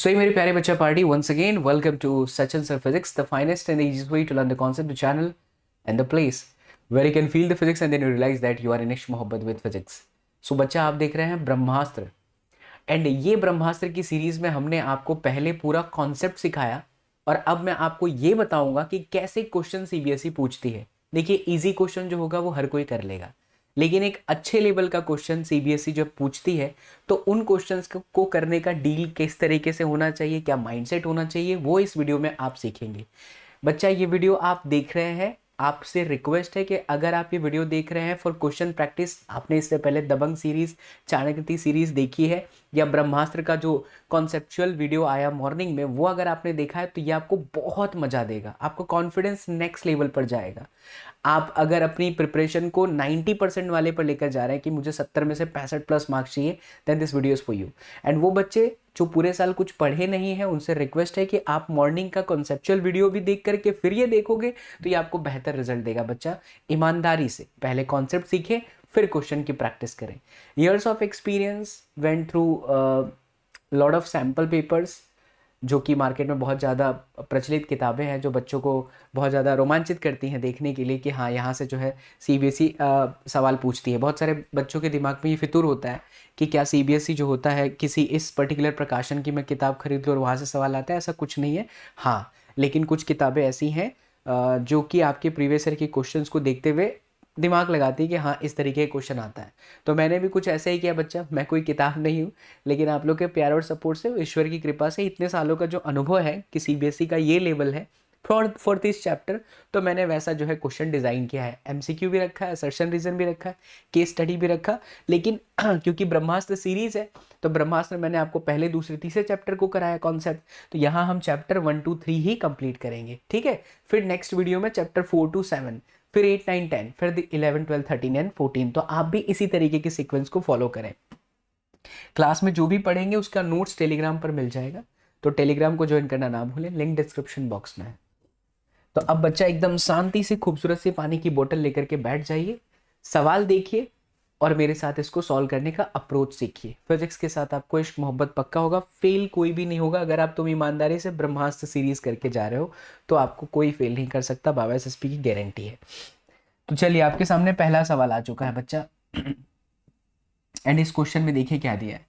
सो ये मेरे प्यारे बच्चा party once again welcome to Sachin sir physics the finest and is way to learn the concept channel and the place where you can feel the physics and then you realise that you are in मोहब्बत with physics so बच्चा आप देख रहे हैं ब्रह्मास्त्र and ये ब्रह्मास्त्र की series में हमने आपको पहले पूरा कॉन्सेप्ट सिखाया और अब मैं आपको ये बताऊंगा कि कैसे क्वेश्चन सीबीएसई e पूछती है देखिए इजी क्वेश्चन जो होगा वो हर कोई कर लेगा लेकिन एक अच्छे लेवल का क्वेश्चन सीबीएसई e जब पूछती है तो उन क्वेश्चंस को करने का डील किस तरीके से होना चाहिए क्या माइंडसेट होना चाहिए वो इस वीडियो में आप सीखेंगे बच्चा ये वीडियो आप देख रहे हैं आपसे रिक्वेस्ट है कि अगर आप ये वीडियो देख रहे हैं फॉर क्वेश्चन प्रैक्टिस आपने इससे पहले दबंग सीरीज चाणक्यति सीरीज देखी है या ब्रह्मास्त्र का जो कॉन्सेप्चुअल वीडियो आया मॉर्निंग में वो अगर आपने देखा है तो ये आपको बहुत मज़ा देगा आपको कॉन्फिडेंस नेक्स्ट लेवल पर जाएगा आप अगर अपनी प्रिपरेशन को 90 परसेंट वाले पर लेकर जा रहे हैं कि मुझे 70 में से पैंसठ प्लस मार्क्स चाहिए then this video is for you and वो बच्चे जो पूरे साल कुछ पढ़े नहीं हैं उनसे रिक्वेस्ट है कि आप मॉर्निंग का कॉन्सेप्चुअल वीडियो भी देख करके फिर ये देखोगे तो ये आपको बेहतर रिजल्ट देगा बच्चा ईमानदारी से पहले कॉन्सेप्ट सीखें फिर क्वेश्चन की प्रैक्टिस करें years of experience went through lord of sample papers जो कि मार्केट में बहुत ज़्यादा प्रचलित किताबें हैं जो बच्चों को बहुत ज़्यादा रोमांचित करती हैं देखने के लिए कि हाँ यहाँ से जो है सीबीएसई e, सवाल पूछती है बहुत सारे बच्चों के दिमाग में ये फितूर होता है कि क्या सीबीएसई e जो होता है किसी इस पर्टिकुलर प्रकाशन की मैं किताब खरीद लूँ और वहाँ से सवाल आता है ऐसा कुछ नहीं है हाँ लेकिन कुछ किताबें ऐसी हैं जो कि आपके प्रीवियस ईयर के क्वेश्चंस को देखते हुए दिमाग लगाती है कि हाँ इस तरीके का क्वेश्चन आता है तो मैंने भी कुछ ऐसा ही किया बच्चा मैं कोई किताब नहीं हूँ लेकिन आप लोग के प्यार और सपोर्ट से ईश्वर की कृपा से इतने सालों का जो अनुभव है कि सी e का ये लेवल है फॉर फॉर दिस चैप्टर तो मैंने वैसा जो है क्वेश्चन डिज़ाइन किया है एम भी रखा है सर्शन रीजन भी रखा है केस स्टडी भी रखा लेकिन क्योंकि ब्रह्मास्त्र सीरीज़ है तो ब्रह्मास्त्र मैंने आपको पहले दूसरे तीसरे चैप्टर को कराया कॉन्सेप्ट तो यहाँ हम चैप्टर वन टू थ्री ही कंप्लीट करेंगे ठीक है फिर नेक्स्ट वीडियो में चैप्टर फोर टू सेवन फिर एट नाइन टेन फिर eleven twelve thirteen and fourteen तो आप भी इसी तरीके के सिक्वेंस को फॉलो करें क्लास में जो भी पढ़ेंगे उसका नोट्स टेलीग्राम पर मिल जाएगा तो टेलीग्राम को ज्वाइन करना ना भूलें लिंक डिस्क्रिप्शन बॉक्स में है तो अब बच्चा एकदम शांति से खूबसूरत से पानी की बोतल लेकर के बैठ जाइए सवाल देखिए और मेरे साथ इसको सॉल्व करने का अप्रोच सीखिए फिजिक्स के साथ आपको इश्क मोहब्बत पक्का होगा फेल कोई भी नहीं होगा अगर आप तुम ईमानदारी से ब्रह्मास्त्र सीरीज करके जा रहे हो तो आपको कोई फेल नहीं कर सकता बाबा एस की गारंटी है तो चलिए आपके सामने पहला सवाल आ चुका है बच्चा एंड इस क्वेश्चन में देखिए क्या दिया है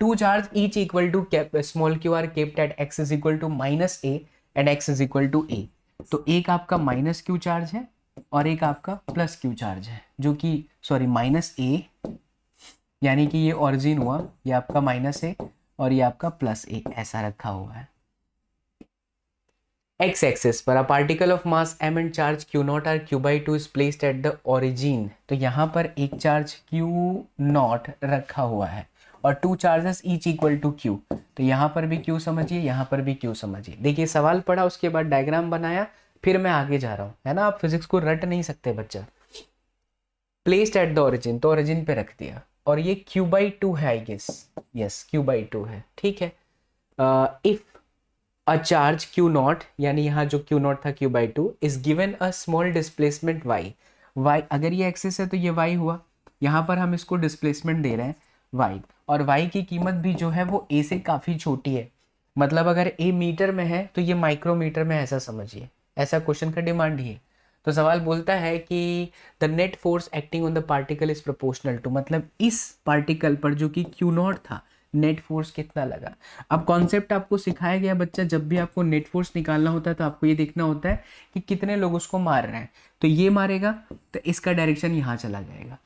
two charge each equal to small Q are kept at X is equal to minus A and X is equal to A तो एक आपका माइनस क्यू चार्ज है और एक आपका प्लस क्यू चार्ज है जो कि सॉरी माइनस ए यानी कि ये ऑरिजिन हुआ ये आपका माइनस ए और ये आपका प्लस ए ऐसा रखा हुआ है एक्स एक्सेस पर a particle of mass M and charge Q nought are Q by two is placed at the origin तो यहाँ पर एक चार्ज क्यू नॉट रखा हुआ है और two charges each equal to Q तो यहाँ पर भी क्यू समझिए यहाँ पर भी क्यू समझिए देखिए सवाल पढ़ा उसके बाद डायग्राम बनाया फिर मैं आगे जा रहा हूँ है ना आप फिजिक्स को रट नहीं सकते बच्चा प्लेस्ड एट द ओरिजिन तो ओरिजिन पे रख दिया और ये क्यू बाई टू है I guess yes Q by two है ठीक है if a charge Q nought यानी यहाँ जो क्यू नॉट था Q by two is given a small displacement Y Y अगर ये एक्सेस है तो ये वाई हुआ यहाँ पर हम इसको डिस्प्लेसमेंट दे रहे हैं वाई और वाई की कीमत भी जो है वो ए से काफ़ी छोटी है मतलब अगर ए मीटर में है तो ये माइक्रोमीटर में ऐसा समझिए ऐसा क्वेश्चन का डिमांड ही है तो सवाल बोलता है कि the net force acting on the particle is proportional to मतलब इस पार्टिकल पर जो कि क्यू नॉट था नेट फोर्स कितना लगा अब कॉन्सेप्ट आपको सिखाया गया बच्चा जब भी आपको नेट फोर्स निकालना होता है तो आपको ये देखना होता है कि कितने लोग उसको मार रहे हैं तो ये मारेगा तो इसका डायरेक्शन यहाँ चला जाएगा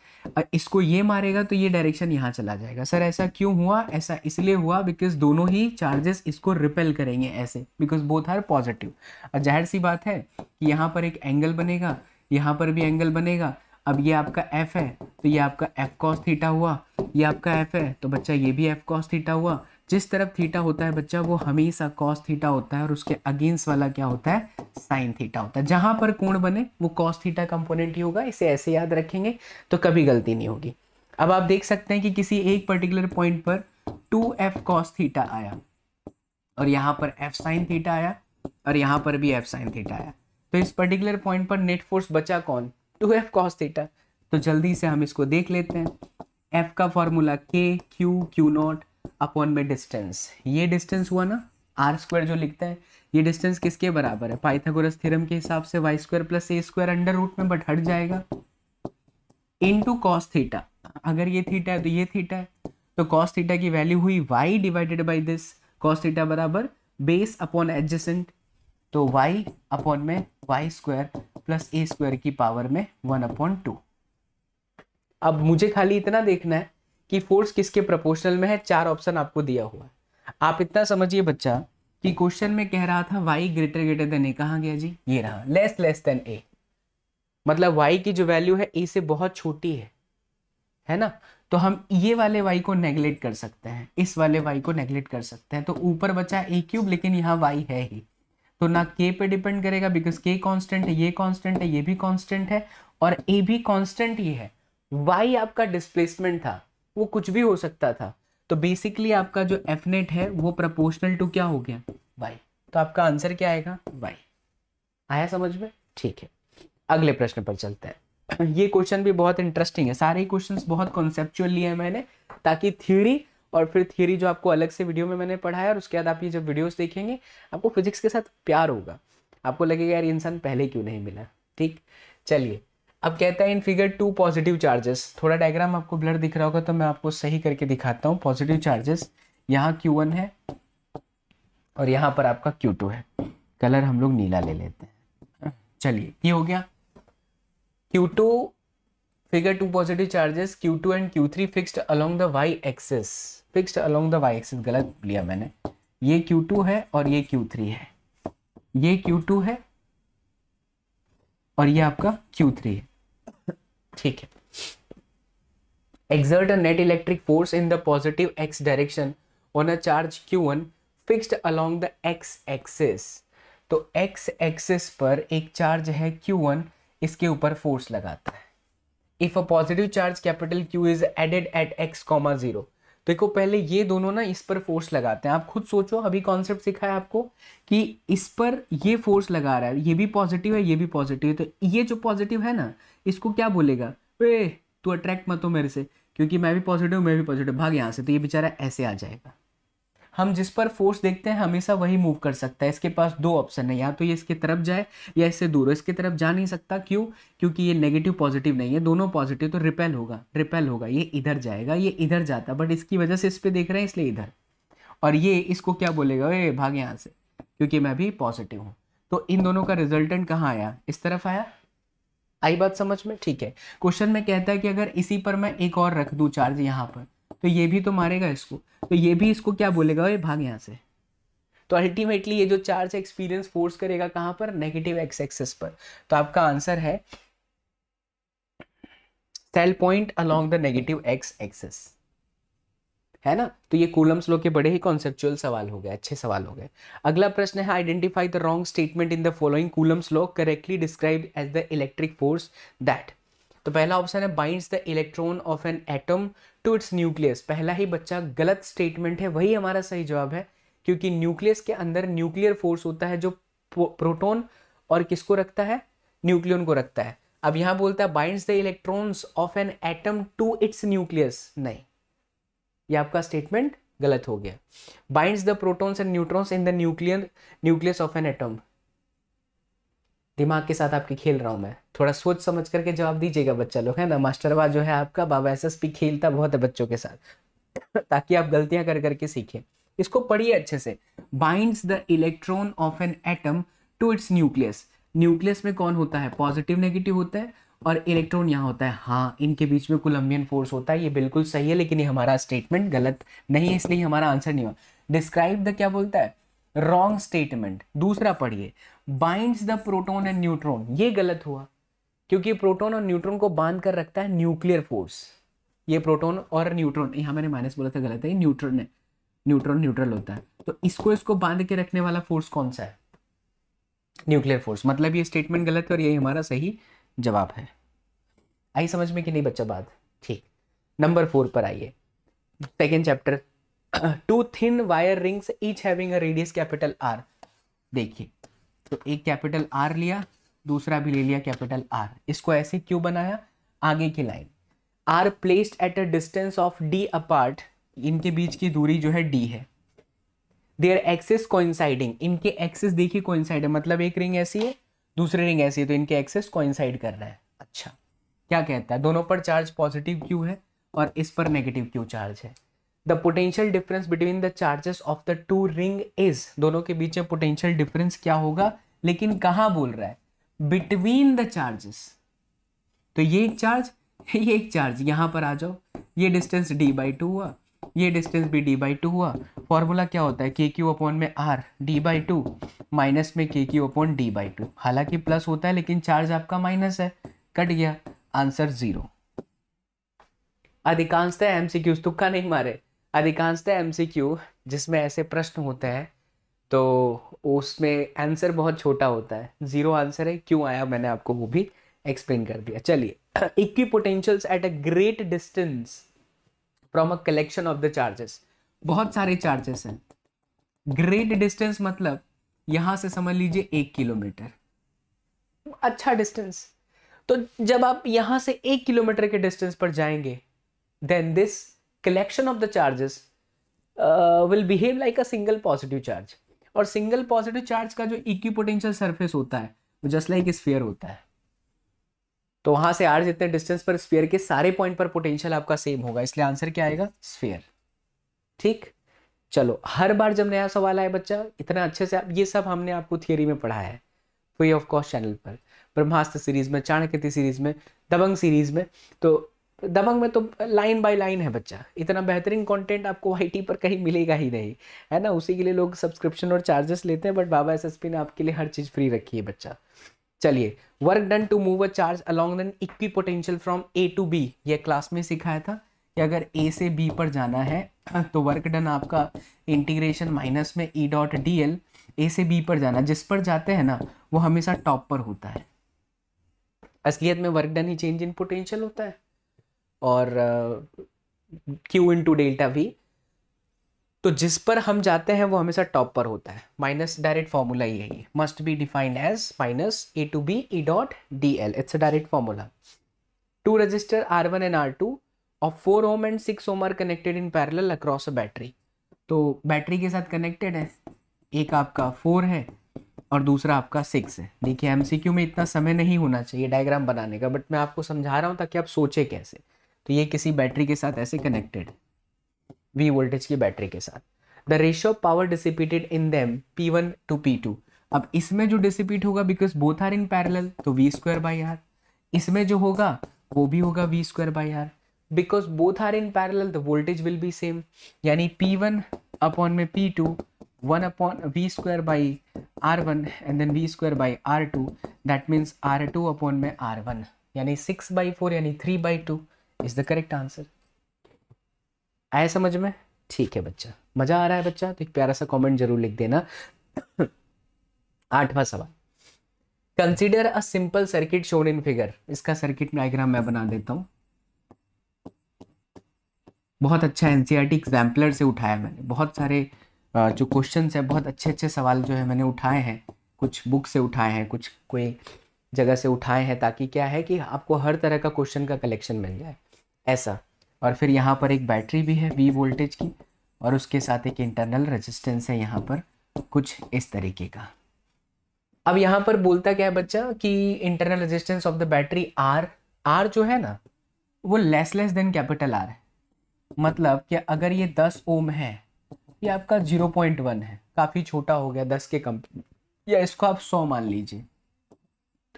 इसको ये मारेगा तो ये डायरेक्शन यहाँ चला जाएगा सर ऐसा क्यों हुआ ऐसा इसलिए हुआ बिकॉज दोनों ही चार्जेस इसको रिपेल करेंगे ऐसे बिकॉज बोथ आर पॉजिटिव और जाहिर सी बात है कि यहाँ पर एक एंगल बनेगा यहाँ पर भी एंगल बनेगा अब ये आपका एफ है तो ये आपका एफ कॉस थीटा हुआ ये आपका एफ है तो बच्चा ये भी एफ कॉस थीटा हुआ जिस तरफ थीटा होता है बच्चा वो हमेशा कॉस थीटा होता है और उसके अगेंस्ट वाला क्या होता है साइन थीटा होता है जहां पर कोण बने वो कॉस थीटा कंपोनेंट ही होगा इसे ऐसे याद रखेंगे तो कभी गलती नहीं होगी अब आप देख सकते हैं कि किसी एक पर्टिकुलर पॉइंट पर टू एफ कॉस थीटा आया और यहां पर एफ साइन थीटा आया और यहां पर भी एफ साइन थीटा आया तो इस पर्टिकुलर पॉइंट पर नेट फोर्स बचा कौन टू एफ कॉस थीटा तो जल्दी से हम इसको देख लेते हैं एफ का formula K Q Q nought upon में डिस्टेंस ये डिस्टेंस हुआ ना आर स्क्वायर जो लिखते हैं ये डिस्टेंस किसके बराबर है पाइथागोरस थ्योरम के हिसाब से Y square plus A square under root में बट हट जाएगा इन टू कॉस थीटा अगर ये थीटा है तो ये थीटा है तो कॉस थीटा की वैल्यू हुई Y divided by this cos theta बराबर बेस अपॉन एडजेसेंट तो वाई अपॉन में Y square plus A square की पावर में वन अपॉन टू अब मुझे खाली इतना देखना है कि फोर्स किसके प्रोपोर्शनल में है चार ऑप्शन आपको दिया हुआ है आप इतना समझिए बच्चा कि क्वेश्चन में कह रहा था Y greater greater than A कहा गया जी ये रहा लेस लेस देन ए मतलब वाई की जो वैल्यू है ए से बहुत छोटी है है ना तो हम ये वाले वाई को नेग्लेक्ट कर सकते हैं इस वाले वाई को नेग्लेक्ट कर सकते हैं तो ऊपर बचा ए क्यूब लेकिन यहाँ वाई है ही तो ना के पे डिपेंड करेगा बिकॉज के कांस्टेंट है ये कांस्टेंट है ये भी कांस्टेंट है और ए भी कांस्टेंट ही है वाई आपका डिस्प्लेसमेंट था वो कुछ भी हो सकता था तो बेसिकली आपका जो एफनेट है वो प्रपोर्शनल टू क्या हो गया वाई तो आपका आंसर क्या आएगा वाई आया समझ में ठीक है अगले प्रश्न पर चलते हैं ये क्वेश्चन भी बहुत इंटरेस्टिंग है सारे क्वेश्चंस बहुत कॉन्सेप्चुअल लिए हैं मैंने ताकि थ्योरी और फिर थ्योरी जो आपको अलग से वीडियो में मैंने पढ़ाया है और उसके बाद आप ये जब वीडियोस देखेंगे आपको फिजिक्स के साथ प्यार होगा आपको लगेगा यार इंसान पहले क्यों नहीं मिला ठीक चलिए अब कहता है in figure two positive charges थोड़ा डायग्राम आपको ब्लर दिख रहा होगा तो मैं आपको सही करके दिखाता हूँ पॉजिटिव चार्जेस यहाँ Q1 है और यहाँ पर आपका Q2 है कलर हम लोग नीला ले लेते हैं चलिए ये हो गया Q2 positive charges Q two Q2 Q three fixed along the Y axis fixed along the Y axis गलत लिया मैंने ये Q2 है और ये Q3 है ये Q2 है और ये आपका Q3 है ठीक है exert net electric force in the positive X direction on a charge Q one fixed along the X axis तो एक्स एक्सेस पर एक चार्ज है क्यू वन इसके ऊपर फोर्स लगाता है if a positive charge capital Q is added at X comma zero देखो पहले ये दोनों ना इस पर फोर्स लगाते हैं आप खुद सोचो अभी कॉन्सेप्ट सिखाया आपको कि इस पर ये फोर्स लगा रहा है ये भी पॉजिटिव है ये भी पॉजिटिव है तो ये जो पॉजिटिव है ना इसको क्या बोलेगा ए तू अट्रैक्ट मत हो मेरे से क्योंकि मैं भी पॉजिटिव मैं भी पॉजिटिव भाग यहाँ से तो ये बेचारा ऐसे आ जाएगा हम जिस पर फोर्स देखते हैं हमेशा वही मूव कर सकता है इसके पास दो ऑप्शन है या तो ये इसके तरफ जाए या इससे दूर इसके तरफ जा नहीं सकता क्यों क्योंकि ये नेगेटिव पॉजिटिव नहीं है दोनों पॉजिटिव तो रिपेल होगा रिपेल होगा ये इधर जाएगा ये इधर जाता बट इसकी वजह से इस पर देख रहे हैं इसलिए इधर और ये इसको क्या बोलेगा ए भाग यहाँ से क्योंकि मैं भी पॉजिटिव हूँ तो इन दोनों का रिजल्टेंट कहाँ आया इस तरफ आया आई बात समझ में ठीक है क्वेश्चन में कहता है कि अगर इसी पर मैं एक और रख दू चार्ज यहाँ पर तो ये भी तो मारेगा इसको तो ये भी इसको क्या बोलेगा ये भाग यहाँ से तो अल्टीमेटली ये जो चार्ज एक्सपीरियंस फोर्स करेगा कहां पर नेगेटिव एक्स एक्सेस पर तो आपका आंसर है shall point along the negative X axis है ना तो ये कूलम्स लो के बड़े ही कॉन्सेप्चुअल सवाल हो गए अच्छे सवाल हो गए अगला प्रश्न है identify the wrong statement in the following Coulomb's law correctly describe as the electric force that तो पहला ऑप्शन है binds the electron of an atom to its nucleus पहला ही बच्चा गलत स्टेटमेंट है वही हमारा सही जवाब है क्योंकि न्यूक्लियस के अंदर न्यूक्लियर फोर्स होता है जो प्रोटोन और किसको रखता है न्यूक्लियन को रखता है अब यहां बोलता है binds the electrons of an atom to its nucleus नहीं ये आपका स्टेटमेंट गलत हो गया bind the protons and neutrons in the nuclear nucleus of an atom दिमाग के साथ आपके खेल रहा हूं मैं थोड़ा सोच समझ करके जवाब दीजिएगा बच्चा लोग है ना मास्टरवा जो है आपका बाबा एस खेलता बहुत है बच्चों के साथ ताकि आप गलतियां कर करके सीखें इसको पढ़िए अच्छे से binds the electron of an atom to its nucleus nucleus में कौन होता है पॉजिटिव नेगेटिव होता है और इलेक्ट्रॉन यहाँ होता है हाँ इनके बीच में कोलम्बियन फोर्स होता है ये बिल्कुल सही है लेकिन ये हमारा स्टेटमेंट गलत नहीं है इसलिए हमारा आंसर नहीं हुआ डिस्क्राइब द क्या बोलता है रॉन्ग स्टेटमेंट दूसरा पढ़िए binds the proton and neutron ये गलत हुआ क्योंकि प्रोटोन और न्यूट्रॉन को बांध कर रखता है न्यूक्लियर फोर्स ये प्रोटोन और न्यूट्रॉन यहाँ मैंने माइनस बोला था गलत है न्यूट्रॉन है न्यूट्रॉन न्यूट्रल होता है तो इसको इसको बांध के रखने वाला फोर्स कौन सा है न्यूक्लियर फोर्स मतलब ये स्टेटमेंट गलत है और ये हमारा सही जवाब है आई समझ में कि नहीं बच्चा बात ठीक नंबर फोर पर आइए second chapter two thin wire rings each having a radius capital R देखिए तो एक कैपिटल आर लिया दूसरा भी ले लिया कैपिटल आर इसको ऐसे क्यों बनाया आगे की line are placed at a distance of D apart इनके बीच की दूरी जो है डी है देयर एक्सेस कोइंसाइडिंग इनके एक्सेस देखिए कोइंसाइड है मतलब एक रिंग ऐसी है दूसरी रिंग ऐसी है तो इनके एक्सेस कोइंसाइड कर रहा है अच्छा क्या कहता है दोनों पर चार्ज पॉजिटिव क्यू है और इस पर नेगेटिव क्यू चार्ज है the potential difference between the charges of the two ring is दोनों के बीच में पोटेंशियल डिफरेंस क्या होगा लेकिन कहाँ बोल रहा है बिटवीन द चार्जेस तो ये एक चार्ज ये एक चार्ज यहाँ पर आ जाओ ये डिस्टेंस डी बाई टू हुआ ये डिस्टेंस भी डी बाई टू हुआ फॉर्मूला क्या होता है के क्यू अपॉन में R D by two minus में K Q upon D by two हालांकि प्लस होता है लेकिन चार्ज आपका माइनस है कट गया आंसर जीरो अधिकांशतः एम सी क्यूज तुक्का नहीं मारे अधिकांशतः तो एम सी क्यू जिसमें ऐसे प्रश्न होते हैं तो उसमें आंसर बहुत छोटा होता है जीरो आंसर है क्यों आया मैंने आपको वो भी एक्सप्लेन कर दिया चलिए equipotentials at a great distance from a collection of the charges बहुत सारे चार्जेस हैं ग्रेट डिस्टेंस मतलब यहां से समझ लीजिए एक किलोमीटर अच्छा डिस्टेंस तो जब आप यहां से एक किलोमीटर के डिस्टेंस पर जाएंगे then this collection of the charges will behave like a single positive charge और सिंगल पॉजिटिव चार्ज का जो इक्वी पोटेंशियल सरफेस होता है वो जस्ट लाइक स्फेयर होता है तो वहां से आर जितने डिस्टेंस पर स्पेयर के सारे पॉइंट पर पोटेंशियल आपका सेम होगा इसलिए आंसर क्या आएगा स्पेयर ठीक चलो हर बार जब नया सवाल आए बच्चा इतना अच्छे से आप ये सब हमने आपको थियोरी में पढ़ा है फ्री ऑफ कॉस्ट चैनल पर ब्रह्मास्त्र सीरीज में चाणक्यति सीरीज में दबंग सीरीज में तो दबंग में तो लाइन बाय लाइन है बच्चा इतना बेहतरीन कंटेंट आपको वाई पर कहीं मिलेगा ही नहीं है ना उसी के लिए लोग सब्सक्रिप्शन और चार्जेस लेते हैं बट बाबा एस ने आपके लिए हर चीज़ फ्री रखी है बच्चा चलिए work done to move a charge along an equipotential from A to B यह क्लास में सिखाया था कि अगर ए से बी पर जाना है तो वर्क डन आपका इंटीग्रेशन माइनस में E dot D L A से बी पर जाना जिस पर जाते हैं ना वो हमेशा टॉप पर होता है असलियत में वर्क डन ही चेंज इन पोटेंशियल होता है और Q into delta V तो जिस पर हम जाते हैं वो हमेशा टॉप पर होता है माइनस डायरेक्ट फॉर्मूला ही है ये must be defined as minus A to B E dot D L it's a direct formula two resistor R one and R two और four ohm and six ohm are connected in parallel across a battery तो battery के साथ connected है एक आपका four है और दूसरा आपका सिक्स है देखिए एमसीक्यू में इतना समय नहीं होना चाहिए डायग्राम बनाने का बट मैं आपको समझा रहा हूँ ताकि आप सोचे कैसे तो ये किसी बैटरी के साथ ऐसे कनेक्टेड है वी वोल्टेज की बैटरी के साथ the ratio of power dissipated in them P one to P two अब इसमें जो डिसिपेट होगा because both are in parallel तो वी स्क्वायर बाई आर इसमें जो होगा वो भी होगा V square by R because both are in parallel the voltage will be same यानी पी वन अपॉन में P two one upon V square by R one and then V square by R two that means R two upon में R one यानी six by four यानी three by two is the correct answer आया समझ में ठीक है बच्चा मज़ा आ रहा है बच्चा तो एक प्यारा सा कमेंट जरूर लिख देना आठवां सवाल consider a simple circuit shown in figure इसका सर्किट डायग्राम मैं बना देता हूँ बहुत अच्छा एनसीईआरटी एग्जाम्पलर से उठाया मैंने बहुत सारे जो क्वेश्चन है बहुत अच्छे अच्छे सवाल जो है मैंने उठाए हैं कुछ बुक से उठाए हैं कुछ कोई जगह से उठाए हैं ताकि क्या है कि आपको हर तरह का क्वेश्चन का कलेक्शन मिल जाए ऐसा और फिर यहाँ पर एक बैटरी भी है वी वोल्टेज की और उसके साथ एक इंटरनल रेजिस्टेंस है यहाँ पर कुछ इस तरीके का अब यहाँ पर बोलता क्या है बच्चा कि internal resistance of the battery R R जो है ना वो less less than capital R है मतलब कि अगर ये दस ओम है ये आपका जीरो पॉइंट वन है काफ़ी छोटा हो गया दस के कम या इसको आप सौ मान लीजिए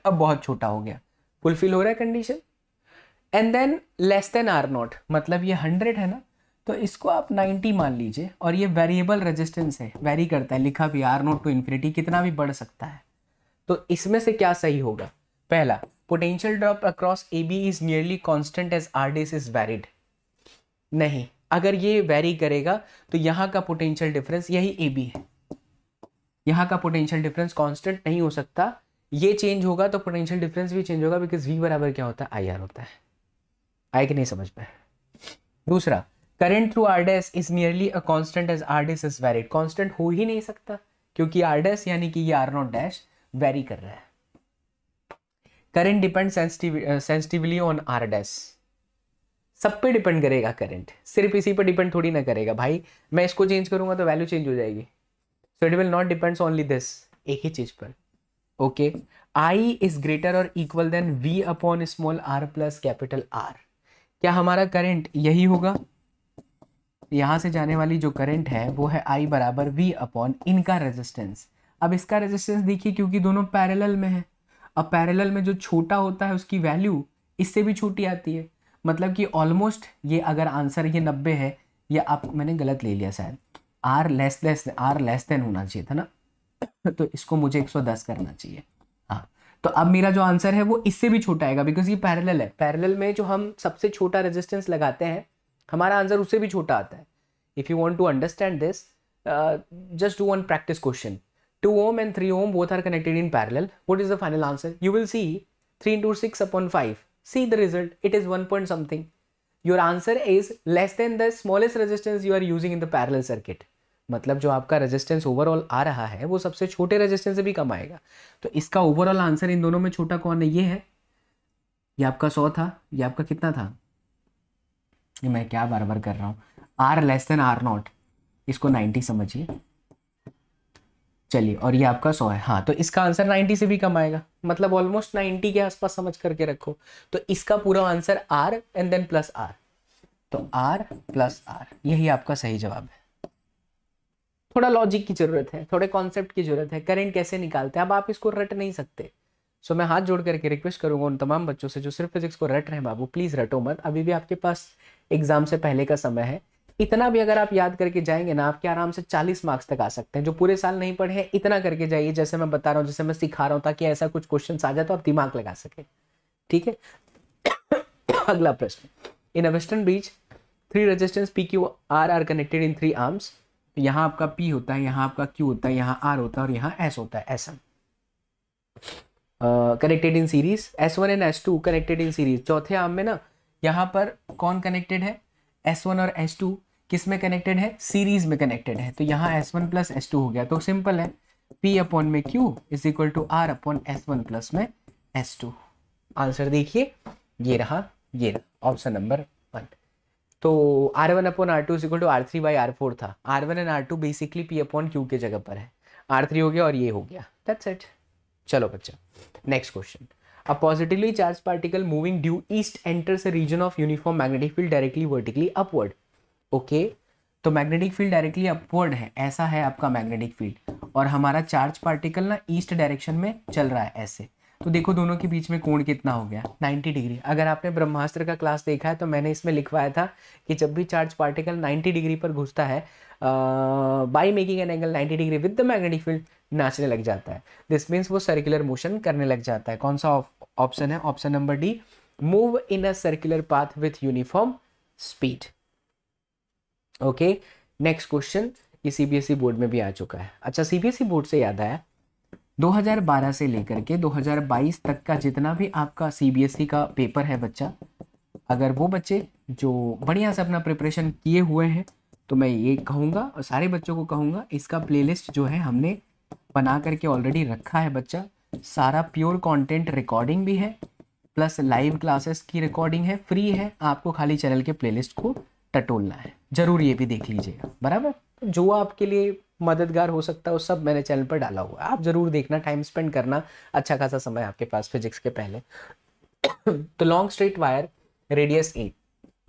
अब बहुत छोटा हो गया फुलफिल हो रहा है condition and then less than R nought मतलब ये हंड्रेड है ना तो इसको आप नाइन्टी मान लीजिए और ये वेरिएबल रेजिस्टेंस है वेरी करता है लिखा भी आर नॉट टू इन्फिनिटी कितना भी बढ़ सकता है तो इसमें से क्या सही होगा पहला potential drop across A B is nearly constant as R this is varied नहीं अगर ये वेरी करेगा तो यहाँ का पोटेंशियल डिफरेंस यही ए बी है यहाँ का पोटेंशियल डिफरेंस कॉन्स्टेंट नहीं हो सकता ये चेंज होगा तो पोटेंशियल डिफरेंस भी चेंज होगा बिकॉज वी बराबर क्या होता है आई आर होता है आए कि नहीं समझ पाए दूसरा current through R dash is nearly a constant as R dash is very constant हो ही नहीं सकता क्योंकि आरडेस यानी कि ये आर नॉट डैश वेरी कर रहा है current depend sensitively on R dash सब पे डिपेंड करेगा करंट सिर्फ इसी पे डिपेंड थोड़ी ना करेगा भाई मैं इसको चेंज करूंगा तो वैल्यू चेंज हो जाएगी so it will not depends only this एक ही चीज पर ओके आई इज ग्रेटर और equal then V upon small R plus capital R क्या हमारा करंट यही होगा यहाँ से जाने वाली जो करंट है वो है आई बराबर वी अपॉन इनका रेजिस्टेंस अब इसका रेजिस्टेंस देखिए क्योंकि दोनों पैरेलल में है अब पैरेलल में जो छोटा होता है उसकी वैल्यू इससे भी छोटी आती है मतलब कि ऑलमोस्ट ये अगर आंसर ये नब्बे है या आप मैंने गलत ले लिया शायद R less less R less than होना चाहिए था ना तो इसको मुझे 110 करना चाहिए तो अब मेरा जो आंसर है वो इससे भी छोटा आएगा बिकॉज ये पैरेलल है पैरेलल में जो हम सबसे छोटा रेजिस्टेंस लगाते हैं हमारा आंसर उससे भी छोटा आता है if you want to understand this just do one practice question two ohm and three ohm both are connected in parallel what is the final answer you will see three into six upon five see the result it is one point something your answer is less than the smallest resistance you are using in the parallel circuit मतलब जो आपका resistance overall आ रहा है वो सबसे छोटे resistance से भी कम आएगा तो इसका ओवरऑल आंसर इन दोनों में छोटा कौन है ये है ये आपका सौ था ये आपका कितना था ये मैं क्या बार बार कर रहा हूँ R less than R not इसको नाइन्टी समझिए चलिए और ये आपका सौ है हाँ तो इसका आंसर नाइन्टी से भी कम आएगा मतलब ऑलमोस्ट नाइन्टी के आसपास समझ करके रखो तो इसका पूरा answer R and then plus R तो आर प्लस आर यही आपका सही जवाब है थोड़ा लॉजिक की ज़रूरत है थोड़े कॉन्सेप्ट की ज़रूरत है करेंट कैसे निकालते हैं अब आप इसको रट नहीं सकते सो मैं हाथ जोड़ करके रिक्वेस्ट करूंगा उन तमाम बच्चों से जो सिर्फ फिजिक्स को रट रहे हैं बाबू प्लीज़ रटो मत अभी भी आपके पास एग्जाम से पहले का समय है इतना भी अगर आप याद करके जाएंगे ना आपके आराम से 40 मार्क्स तक आ सकते हैं जो पूरे साल नहीं पढ़े हैं इतना करके जाइए जैसे मैं बता रहा हूँ जैसे मैं सिखा रहा हूँ ताकि ऐसा कुछ क्वेश्चन आ जाए तो आप दिमाग लगा सके ठीक है अगला प्रश्न in a Wheatstone bridge three resistance P Q R are connected in three arms तो यहाँ आपका पी होता है यहाँ आपका क्यू होता है यहाँ आर होता है और यहाँ एस होता है S M connected in series S one and S two connected in series चौथे आम में ना यहाँ पर कौन कनेक्टेड है एस वन और एस टू किस में कनेक्टेड है सीरीज में कनेक्टेड है तो यहाँ S one plus S two हो गया तो सिंपल है पी अपॉन में Q is equal to R upon S one plus में एस टू आंसर देखिए ये रहा ये रहा ऑप्शन नंबर तो R one upon R two is equal to R three by R four था R one and R two basically P upon Q के जगह पर है आर थ्री हो गया और ये हो गया दैट्स इट चलो बच्चा next question a positively charge particle moving due east enters a region of uniform magnetic field directly vertically upward okay तो मैग्नेटिक फील्ड डायरेक्टली अपवर्ड है ऐसा है आपका मैग्नेटिक फील्ड और हमारा चार्ज पार्टिकल ना ईस्ट डायरेक्शन में चल रहा है ऐसे तो देखो दोनों के बीच में कोण कितना हो गया 90 डिग्री अगर आपने ब्रह्मास्त्र का क्लास देखा है तो मैंने इसमें लिखवाया था कि जब भी चार्ज पार्टिकल 90 डिग्री पर घुसता है by making an angle 90 degree with the magnetic field नाचने लग जाता है दिस मीन्स वो सर्कुलर मोशन करने लग जाता है कौन सा ऑप्शन है option number D move in a circular path with uniform speed okay next question ये सीबीएसई बोर्ड e में भी आ चुका है अच्छा सीबीएसई बोर्ड e से याद आया 2012 से लेकर के 2022 तक का जितना भी आपका ई e का पेपर है बच्चा अगर वो बच्चे जो बढ़िया से अपना प्रिपरेशन किए हुए हैं तो मैं ये कहूँगा और सारे बच्चों को कहूँगा इसका प्लेलिस्ट जो है हमने बना करके ऑलरेडी रखा है बच्चा सारा प्योर कंटेंट रिकॉर्डिंग भी है प्लस लाइव क्लासेस की रिकॉर्डिंग है फ्री है आपको खाली चैनल के प्लेलिस्ट को टटोलना है ज़रूर ये भी देख लीजिएगा बराबर जो आपके लिए मददगार हो सकता है वो सब मैंने चैनल पर डाला हुआ है आप ज़रूर देखना टाइम स्पेंड करना अच्छा खासा समय आपके पास फिजिक्स के पहले तो long straight wire radius A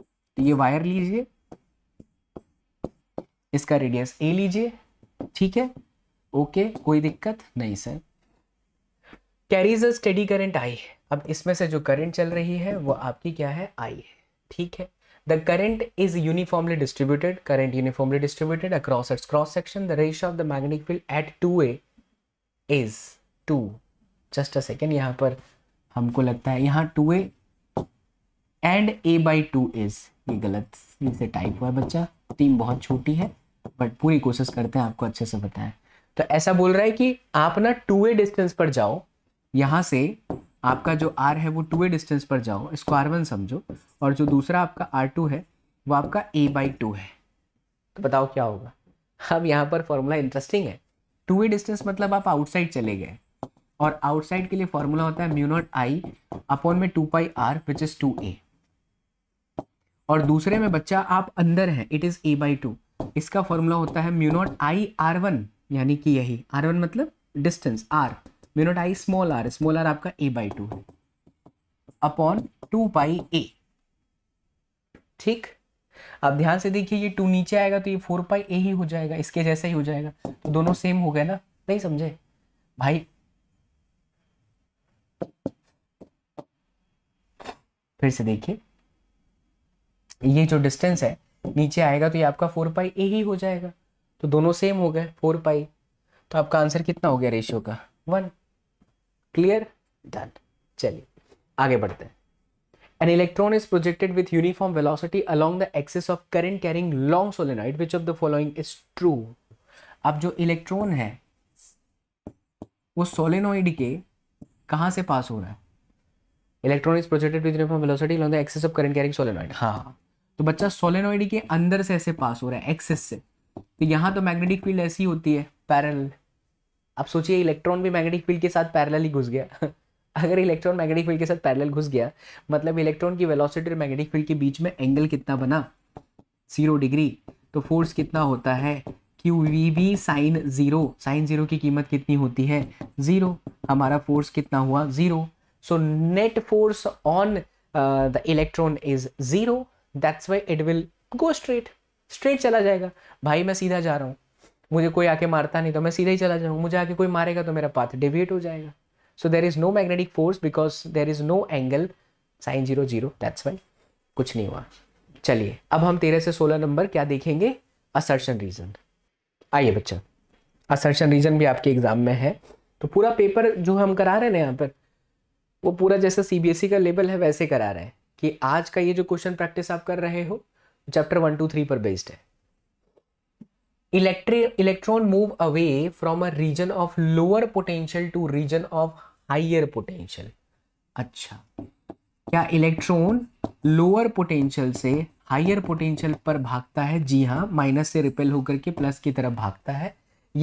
तो ये वायर लीजिए इसका रेडियस ए लीजिए ठीक है ओके कोई दिक्कत नहीं sir carries a steady current I अब इसमें से जो करंट चल रही है वो आपकी क्या है आई है ठीक है the current is uniformly distributed current uniformly distributed across its cross section the ratio of the magnetic field at 2a is 2 just a second yahan par हमको लगता है यहाँ 2a and a by two is ये गलत से type हुआ है बच्चा टीम बहुत छोटी है बट पूरी कोशिश करते हैं आपको अच्छे से बताएं तो ऐसा बोल रहा है कि आप ना टू ए डिस्टेंस पर जाओ यहाँ से आपका जो आर है वो टू ए डिस्टेंस पर जाओ इसको आर वन समझो और जो दूसरा आपका आर टू है वो आपका ए बाई टू है तो बताओ क्या होगा अब यहाँ पर फॉर्मूला इंटरेस्टिंग है टू ए डिस्टेंस मतलब आप आउटसाइड चले गए और आउटसाइड के लिए फॉर्मूला होता है म्यूनोट आई अपॉन में two pi R which is two A और दूसरे में बच्चा आप अंदर हैं it is A by two इसका फॉर्मूला होता है म्यूनोट आई आर वन यानी कि यही आर वन मतलब distance R mu I small R small R आपका ए बाई टू है अपॉन टू बाई ए ठीक अब ध्यान से देखिए ये टू नीचे आएगा तो ये फोर पाई ए ही हो जाएगा इसके जैसा ही हो जाएगा तो दोनों सेम हो गए ना नहीं समझे भाई फिर से देखिए ये जो डिस्टेंस है नीचे आएगा तो ये आपका फोर पाई ए ही हो जाएगा तो दोनों सेम हो गए फोर पाई तो आपका आंसर कितना हो गया रेशियो का वन क्लियर डन चलिए आगे बढ़ते हैं an electron is projected with uniform velocity along the axis of current carrying long solenoid. Which of the following is true अब जो इलेक्ट्रॉन है वो सोलेनोइड के कहाँ से पास हो रहा है electron is projected with uniform velocity along the axis of current carrying solenoid हाँ तो बच्चा सोलेनोइड के अंदर से ऐसे पास हो रहा है एक्सेस से तो यहाँ तो मैग्नेटिक फील्ड ऐसी होती है पैरल आप सोचिए इलेक्ट्रॉन भी मैग्नेटिक फील्ड के साथ पैरेलल ही घुस गया अगर इलेक्ट्रॉन मैग्नेटिक फील्ड के साथ पैरेलल घुस गया मतलब इलेक्ट्रॉन की वेलोसिटी और मैग्नेटिक फील्ड के बीच में एंगल कितना बना जीरो डिग्री तो फोर्स कितना होता है Q V V sine zero sine zero की कीमत कितनी होती है ज़ीरो हमारा फोर्स कितना हुआ zero so net force on the electron is zero that's why it will go straight straight चला जाएगा भाई मैं सीधा जा रहा हूँ मुझे कोई आके मारता नहीं तो मैं सीधे ही चला जाऊँगा मुझे आके कोई मारेगा तो मेरा पाथ डिविएट हो जाएगा so there is no magnetic force because there is no angle sine zero zero that's why कुछ नहीं हुआ चलिए अब हम तेरह से सोलह नंबर क्या देखेंगे असर्शन रीजन आइए बच्चा असर्शन रीजन भी आपके एग्जाम में है तो पूरा पेपर जो हम करा रहे हैं ना यहाँ पर वो पूरा जैसा सीबीएसई e का लेवल है वैसे करा रहे हैं कि आज का ये जो क्वेश्चन प्रैक्टिस आप कर रहे हो चैप्टर वन टू थ्री पर बेस्ड है इलेक्ट्री electron move away from a region of lower potential to region of higher potential अच्छा क्या इलेक्ट्रॉन लोअर पोटेंशियल से हाइयर पोटेंशियल पर भागता है जी हाँ माइनस से रिपेल होकर के प्लस की तरफ भागता है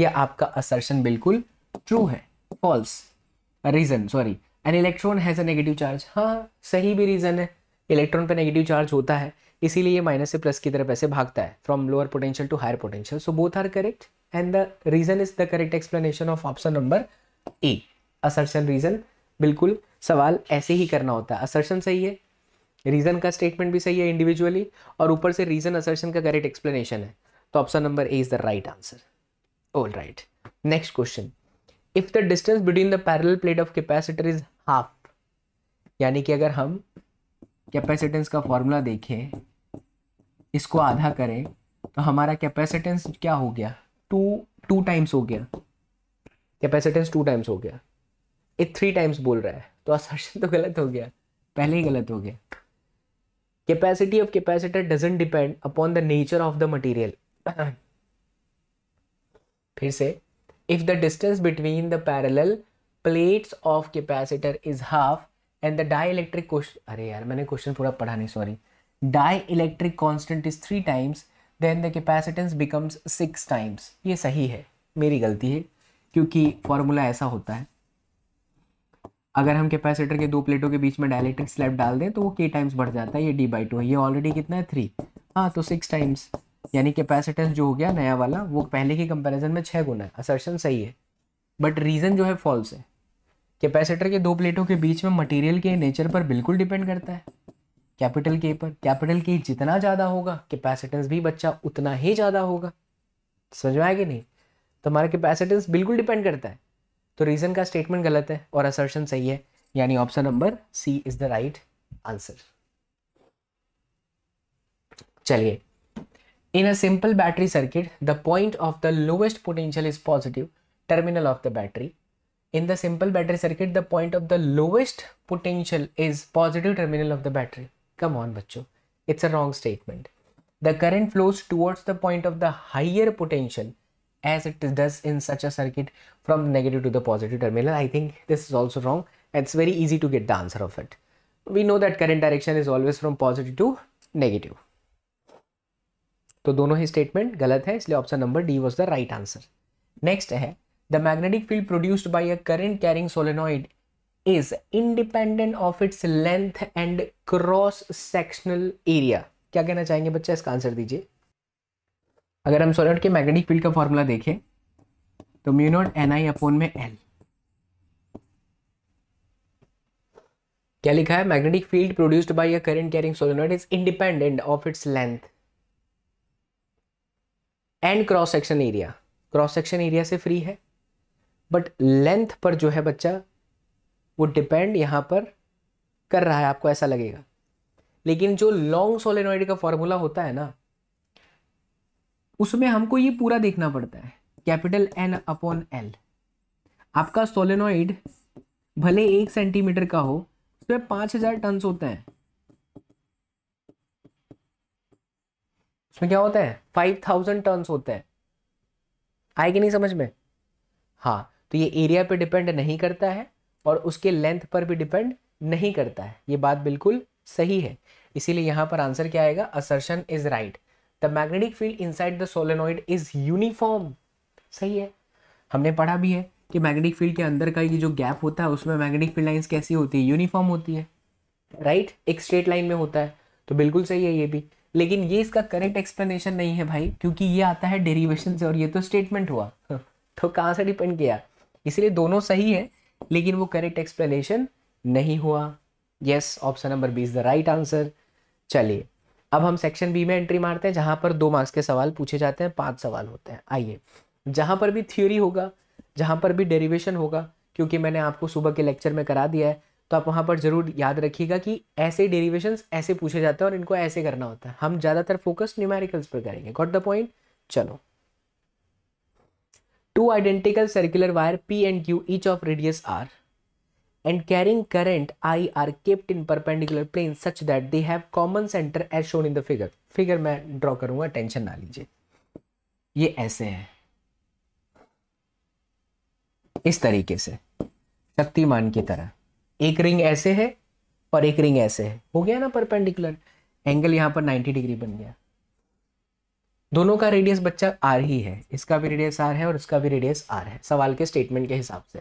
यह आपका असर्शन बिल्कुल ट्रू है false reason sorry an electron has a negative charge हाँ सही भी रीजन है इलेक्ट्रॉन पे नेगेटिव चार्ज होता है इसीलिए ये माइनस से प्लस की तरफ ऐसे भागता है from lower potential to higher potential so both are correct and the reason is the correct explanation of option number A assertion reason बिल्कुल सवाल ऐसे ही करना होता है असर्शन सही है रीजन का स्टेटमेंट भी सही है इंडिविजुअली और ऊपर से रीजन असर्शन का करेक्ट एक्सप्लेनेशन है तो option number A is the right answer all right next question if the distance between the parallel plate of capacitor is half यानी कि अगर हम कैपेसिटेंस का फॉर्मूला देखें इसको आधा करें तो हमारा कैपेसिटेंस क्या हो गया टू टू टाइम्स हो गया कैपेसिटेंस टू टाइम्स हो गया ये थ्री टाइम्स बोल रहा है तो असर्शन तो गलत हो गया पहले ही गलत हो गया capacity of capacitor doesn't depend upon the nature of the material फिर से if the distance between the parallel plates of capacitor is half and the dielectric question अरे यार मैंने क्वेश्चन पूरा पढ़ा नहीं sorry dielectric constant is three times then the capacitance becomes six times ये सही है मेरी गलती है क्योंकि फॉर्मूला ऐसा होता है अगर हम कैपेसिटर के दो प्लेटों के बीच में डायलेक्ट्रिक स्लैब डाल दें तो वो के टाइम्स बढ़ जाता है ये डी बाई टू है ये ऑलरेडी कितना है थ्री हाँ तो सिक्स टाइम्स यानी कैपेसिटेंस जो हो गया नया वाला वो पहले के कंपैरिजन में छः गुना है असर्शन सही है बट रीज़न जो है फॉल्स है कैपेसिटर के दो प्लेटों के बीच में मटेरियल के नेचर पर बिल्कुल डिपेंड करता है कैपिटल के पर कैपिटल के जितना ज़्यादा होगा कैपेसिटेंस भी बच्चा उतना ही ज़्यादा होगा समझ में आएगी नहीं तो हमारा कैपेसिटेंस बिल्कुल डिपेंड करता है तो रीज़न का स्टेटमेंट गलत है और असर्शन सही है यानी option number C is the right answer चलिए in a simple battery circuit the point of the lowest potential is positive terminal of the battery in the simple battery circuit the point of the lowest potential is positive terminal of the battery come on बच्चों it's a wrong statement the current flows towards the point of the higher potential as it does in such a circuit from negative to the positive terminal I think this is also wrong it's very easy to get the answer of it we know that current direction is always from positive to negative तो दोनों ही statement गलत है इसलिए option number D was the right answer next है the magnetic field produced by a current carrying solenoid is independent of its length and cross sectional area क्या कहना चाहेंगे बच्चा इसका आंसर दीजिए अगर हम सोलर के मैग्नेटिक फील्ड का फॉर्मूला देखें तो म्यूनोट एन आई अपोन में एल क्या लिखा है magnetic field produced by a current carrying solenoid is independent of its length and cross section area cross section area से फ्री है बट लेंथ पर जो है बच्चा वो डिपेंड यहाँ पर कर रहा है आपको ऐसा लगेगा लेकिन जो लॉन्ग सोलेनॉइड का फॉर्मूला होता है ना उसमें हमको ये पूरा देखना पड़ता है कैपिटल एन अपॉन एल आपका सोलेनॉइड भले एक सेंटीमीटर का हो उसमें पांच हजार टन्स होते हैं उसमें क्या होता है फाइव थाउजेंड टन्स होते हैं आए कि नहीं समझ में हाँ तो ये एरिया पे डिपेंड नहीं करता है और उसके लेंथ पर भी डिपेंड नहीं करता है ये बात बिल्कुल सही है इसीलिए यहाँ पर आंसर क्या आएगा assertion is right the magnetic field side the solenoid is uniform सही है हमने पढ़ा भी है कि मैग्नेटिक फील्ड के अंदर का ये जो गैप होता है उसमें मैग्नेटिक फील्ड लाइंस कैसी होती है यूनिफॉर्म होती है राइट right? एक स्ट्रेट लाइन में होता है तो बिल्कुल सही है ये भी लेकिन ये इसका करेक्ट एक्सप्लेनेशन नहीं है भाई क्योंकि ये आता है डेरिवेशन से और ये तो स्टेटमेंट हुआ तो कहाँ से डिपेंड किया इसलिए दोनों सही है लेकिन वो करेक्ट एक्सप्लेनेशन नहीं हुआ yes option number B is the right answer चलिए अब हम सेक्शन बी में एंट्री मारते हैं जहां पर दो मार्क्स के सवाल पूछे जाते हैं पांच सवाल होते हैं आइए जहां पर भी थ्योरी होगा जहां पर भी डेरिवेशन होगा क्योंकि मैंने आपको सुबह के लेक्चर में करा दिया है तो आप वहां पर ज़रूर याद रखिएगा कि ऐसे डेरिवेशन ऐसे पूछे जाते हैं और इनको ऐसे करना होता है हम ज़्यादातर फोकस न्यूमेरिकल्स पर करेंगे गॉट द पॉइंट चलो two identical circular wire p and q each of radius r and carrying current i are kept in perpendicular plane such that they have common center as shown in the figure figure मैं draw करूँगा tension ना लीजिए ये ऐसे है इस तरीके से शक्तिमान की तरह एक रिंग ऐसे है और एक रिंग ऐसे है हो गया ना परपेंडिकुलर एंगल यहाँ पर 90 डिग्री बन गया दोनों का रेडियस बच्चा आर ही है इसका भी रेडियस आर है और इसका भी रेडियस आर है सवाल के स्टेटमेंट के हिसाब से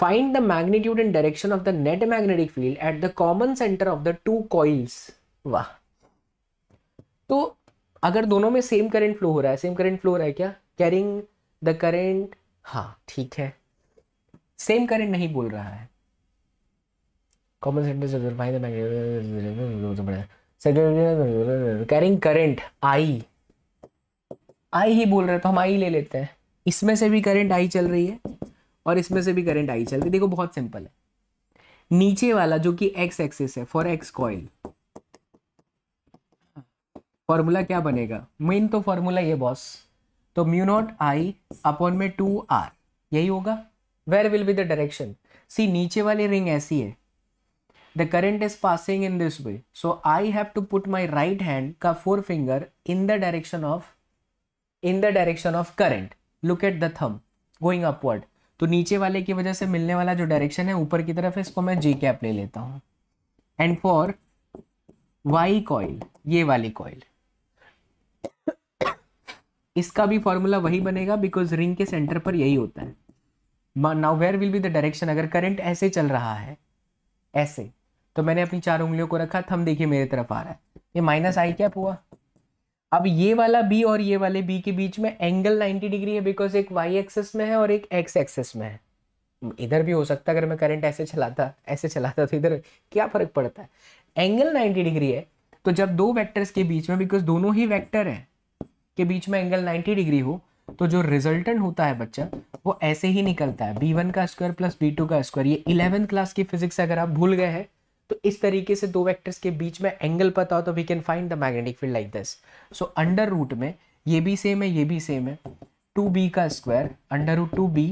find the magnitude and direction of the net magnetic field at the common centre of the two coils वाह तो अगर दोनों में सेम करंट फ्लो हो रहा है सेम करंट फ्लो हो रहा है क्या कैरिंग द करेंट हाँ ठीक है सेम करंट नहीं बोल रहा है कॉमन सेंटर से कैरिंग करंट आई आई ही बोल रहे तो हम आई ले लेते हैं इसमें से भी करंट आई चल रही है और इसमें से भी करंट आई चल रही है देखो बहुत सिंपल है नीचे वाला जो कि एक्स एक्सिस है फॉर एक्स कॉइल फॉर्मूला क्या बनेगा मेन तो फॉर्मूला ये बॉस तो म्यू नॉट आई अपॉन में टू आर यही होगा where will be the direction see नीचे वाली रिंग ऐसी है the current is passing in this way so I have to put my right hand का four finger in the direction of in the direction of current look at the थम going upward तो नीचे वाले की वजह से मिलने वाला जो डायरेक्शन है ऊपर की तरफ है इसको मैं जे कैप ले लेता हूँ एंड फॉर वाई कॉइल ये वाली कॉइल इसका भी फॉर्मूला वही बनेगा बिकॉज रिंग के सेंटर पर यही होता है now where will be the direction अगर करंट ऐसे चल रहा है ऐसे तो मैंने अपनी चार उंगलियों को रखा थम देखिए मेरे तरफ आ रहा है ये माइनस आई कैप हुआ अब ये वाला बी और ये वाले बी के बीच में एंगल 90 डिग्री है बिकॉज एक वाई एक्सेस में है और एक एक्स एक्सेस में है इधर भी हो सकता है अगर मैं करंट ऐसे चलाता ऐसे चलाता तो इधर क्या फर्क पड़ता है एंगल 90 डिग्री है तो जब दो वेक्टर्स के बीच में बिकॉज दोनों ही वैक्टर हैं के बीच में एंगल नाइन्टी डिग्री हो तो जो रिजल्टेंट होता है बच्चा वो ऐसे ही निकलता है बी वन का स्क्वायर प्लस बी टू का स्क्वायर ये इलेवेंथ क्लास की फिजिक्स अगर आप भूल गए हैं तो इस तरीके से दो वेक्टर्स के बीच में एंगल पता हो तो we can find the magnetic field like this so under root में ये भी सेम है ये भी सेम है टू बी का square under root two B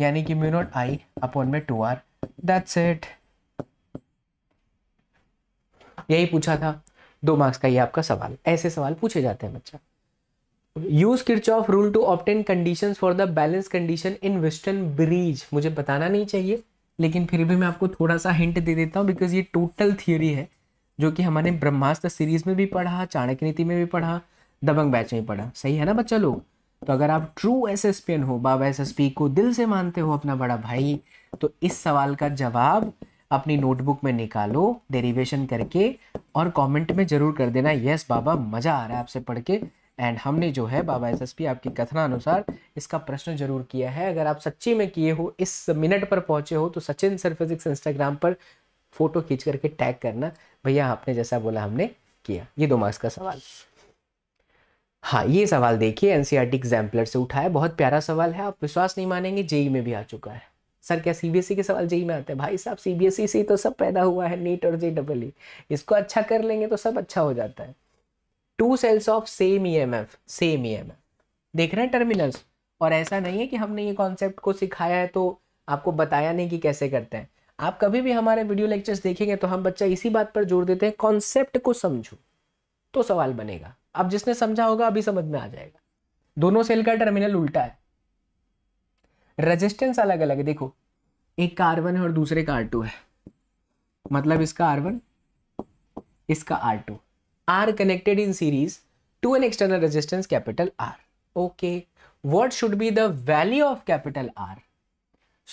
यानी कि म्यू नॉट आई अपॉन में टू आर दैट्स इट यही पूछा था दो मार्क्स का ये आपका सवाल ऐसे सवाल पूछे जाते हैं बच्चा use Kirchhoff rule to obtain condition for the balance condition in Wheatstone bridge मुझे बताना नहीं चाहिए लेकिन फिर भी मैं आपको थोड़ा सा हिंट दे देता हूँ बिकॉज ये टोटल थियोरी है जो कि हमारे ब्रह्मास्त्र सीरीज में भी पढ़ा चाणक्य नीति में भी पढ़ा दबंग बैच में पढ़ा सही है ना बच्चा लोग तो अगर आप ट्रू एसएसपीएन हो बाबा एसएसपी को दिल से मानते हो अपना बड़ा भाई तो इस सवाल का जवाब अपनी नोटबुक में निकालो डेरिवेशन करके और कमेंट में ज़रूर कर देना यस बाबा मज़ा आ रहा है आपसे पढ़ के एंड हमने जो है बाबा एस आपकी कथना अनुसार इसका प्रश्न जरूर किया है अगर आप सच्ची में किए हो इस मिनट पर पहुंचे हो तो सचिन सर फिजिक्स इंस्टाग्राम पर फोटो खींच करके टैग करना भैया आपने जैसा बोला हमने किया ये दो मार्क्स का सवाल हाँ ये सवाल देखिए एनसीईआरटी एग्जाम्पलर e से उठा है बहुत प्यारा सवाल है आप विश्वास नहीं मानेंगे जेई में भी आ चुका है सर क्या सीबीएसई e के सवाल जेई में आते हैं भाई साहब सीबीएसई e से ही तो सब पैदा हुआ है नीट और जे डबल ई इसको अच्छा कर लेंगे तो सब अच्छा हो जाता है two cells of same E M F same E M F देख रहे हैं टर्मिनल्स और ऐसा नहीं है कि हमने ये कॉन्सेप्ट को सिखाया है तो आपको बताया नहीं कि कैसे करते हैं आप कभी भी हमारे वीडियो लेक्चर्स देखेंगे तो हम बच्चा इसी बात पर जोर देते हैं कॉन्सेप्ट को समझो तो सवाल बनेगा अब जिसने समझा होगा अभी समझ में आ जाएगा दोनों सेल का टर्मिनल उल्टा है रेजिस्टेंस अलग अलग है देखो एक कार्बन है और दूसरे का आर टू है मतलब इसका आर वन इसका R two R connected in series to an external resistance capital R okay what should be the value of capital R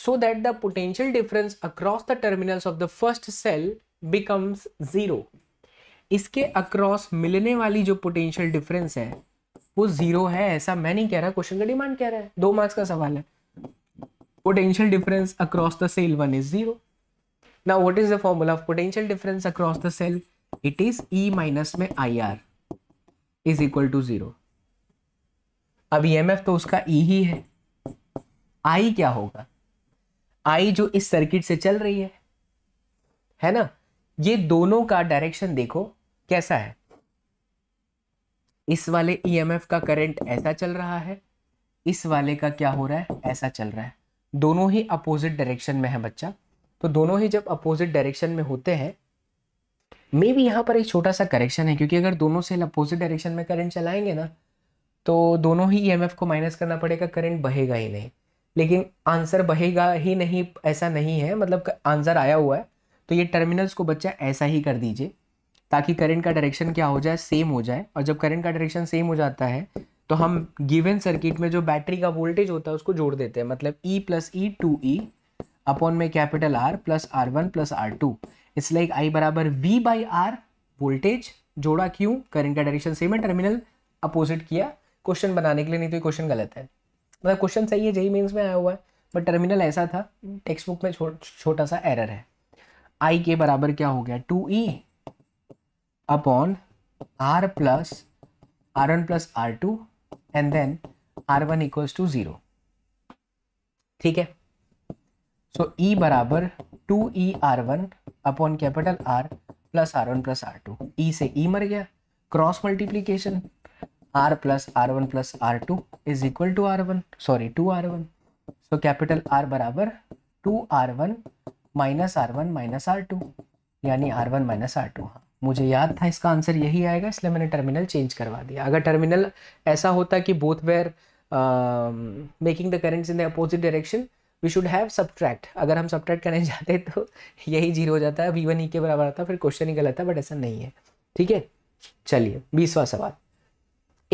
so that the potential difference across the terminals of the first cell becomes zero इसके across मिलने वाली जो potential difference है वो zero है ऐसा मैं नहीं कह रहा क्वेश्चन का डिमांड कह रहा है दो मार्क्स का सवाल है potential difference across the cell one is zero now what is the formula of potential difference across the cell it is E minus में I R is equal to zero अब E e तो उसका ई e ही है आई क्या होगा आई जो इस circuit से चल रही है है ना ये दोनों का डायरेक्शन देखो कैसा है इस वाले ईएमएफ e का करंट ऐसा चल रहा है इस वाले का क्या हो रहा है ऐसा चल रहा है दोनों ही अपोजिट डायरेक्शन में है बच्चा तो दोनों ही जब अपोजिट डायरेक्शन में होते हैं मे भी यहाँ पर एक छोटा सा करेक्शन है क्योंकि अगर दोनों सेल अपोजिट डायरेक्शन में करंट चलाएंगे ना तो दोनों ही ई को माइनस करना पड़ेगा करंट बहेगा ही नहीं लेकिन आंसर बहेगा ही नहीं ऐसा नहीं है मतलब आंसर आया हुआ है तो ये टर्मिनल्स को बच्चा ऐसा ही कर दीजिए ताकि करंट का डायरेक्शन क्या हो जाए सेम हो जाए और जब करंट का डायरेक्शन सेम हो जाता है तो हम गिवन सर्किट में जो बैटरी का वोल्टेज होता है उसको जोड़ देते हैं मतलब E plus E two E upon में capital R plus R one plus R two it's like I बराबर वी बाई आर वोल्टेज जोड़ा क्यों करंट का डायरेक्शन सेम है टर्मिनल अपोजिट किया क्वेश्चन बनाने के लिए नहीं तो ये क्वेश्चन गलत है मतलब क्वेश्चन सही है जेई मेन्स में आया हुआ है बट टर्मिनल ऐसा था टेक्स्ट बुक में छो, छोटा सा एरर है आई के बराबर क्या हो गया two E upon R plus R one plus R two and then R one equals to zero ठीक है सो ई e बराबर two E R one upon capital R plus R one plus R two E से E e मर गया cross multiplication R plus R one plus R two is equal to R one sorry two R one so capital R बराबर two R one minus R one minus R two यानी R one minus R two हाँ मुझे याद था इसका answer यही आएगा इसलिए मैंने टर्मिनल चेंज करवा दिया अगर टर्मिनल ऐसा होता कि both were making the currents in the opposite direction we should have subtract अगर हम सब्ट्रैक्ट करने जाते तो यही जीरो हो जाता है वी वन ई के बराबर आता फिर क्वेश्चन ही गलत है बट ऐसा नहीं है ठीक है चलिए बीसवा सवाल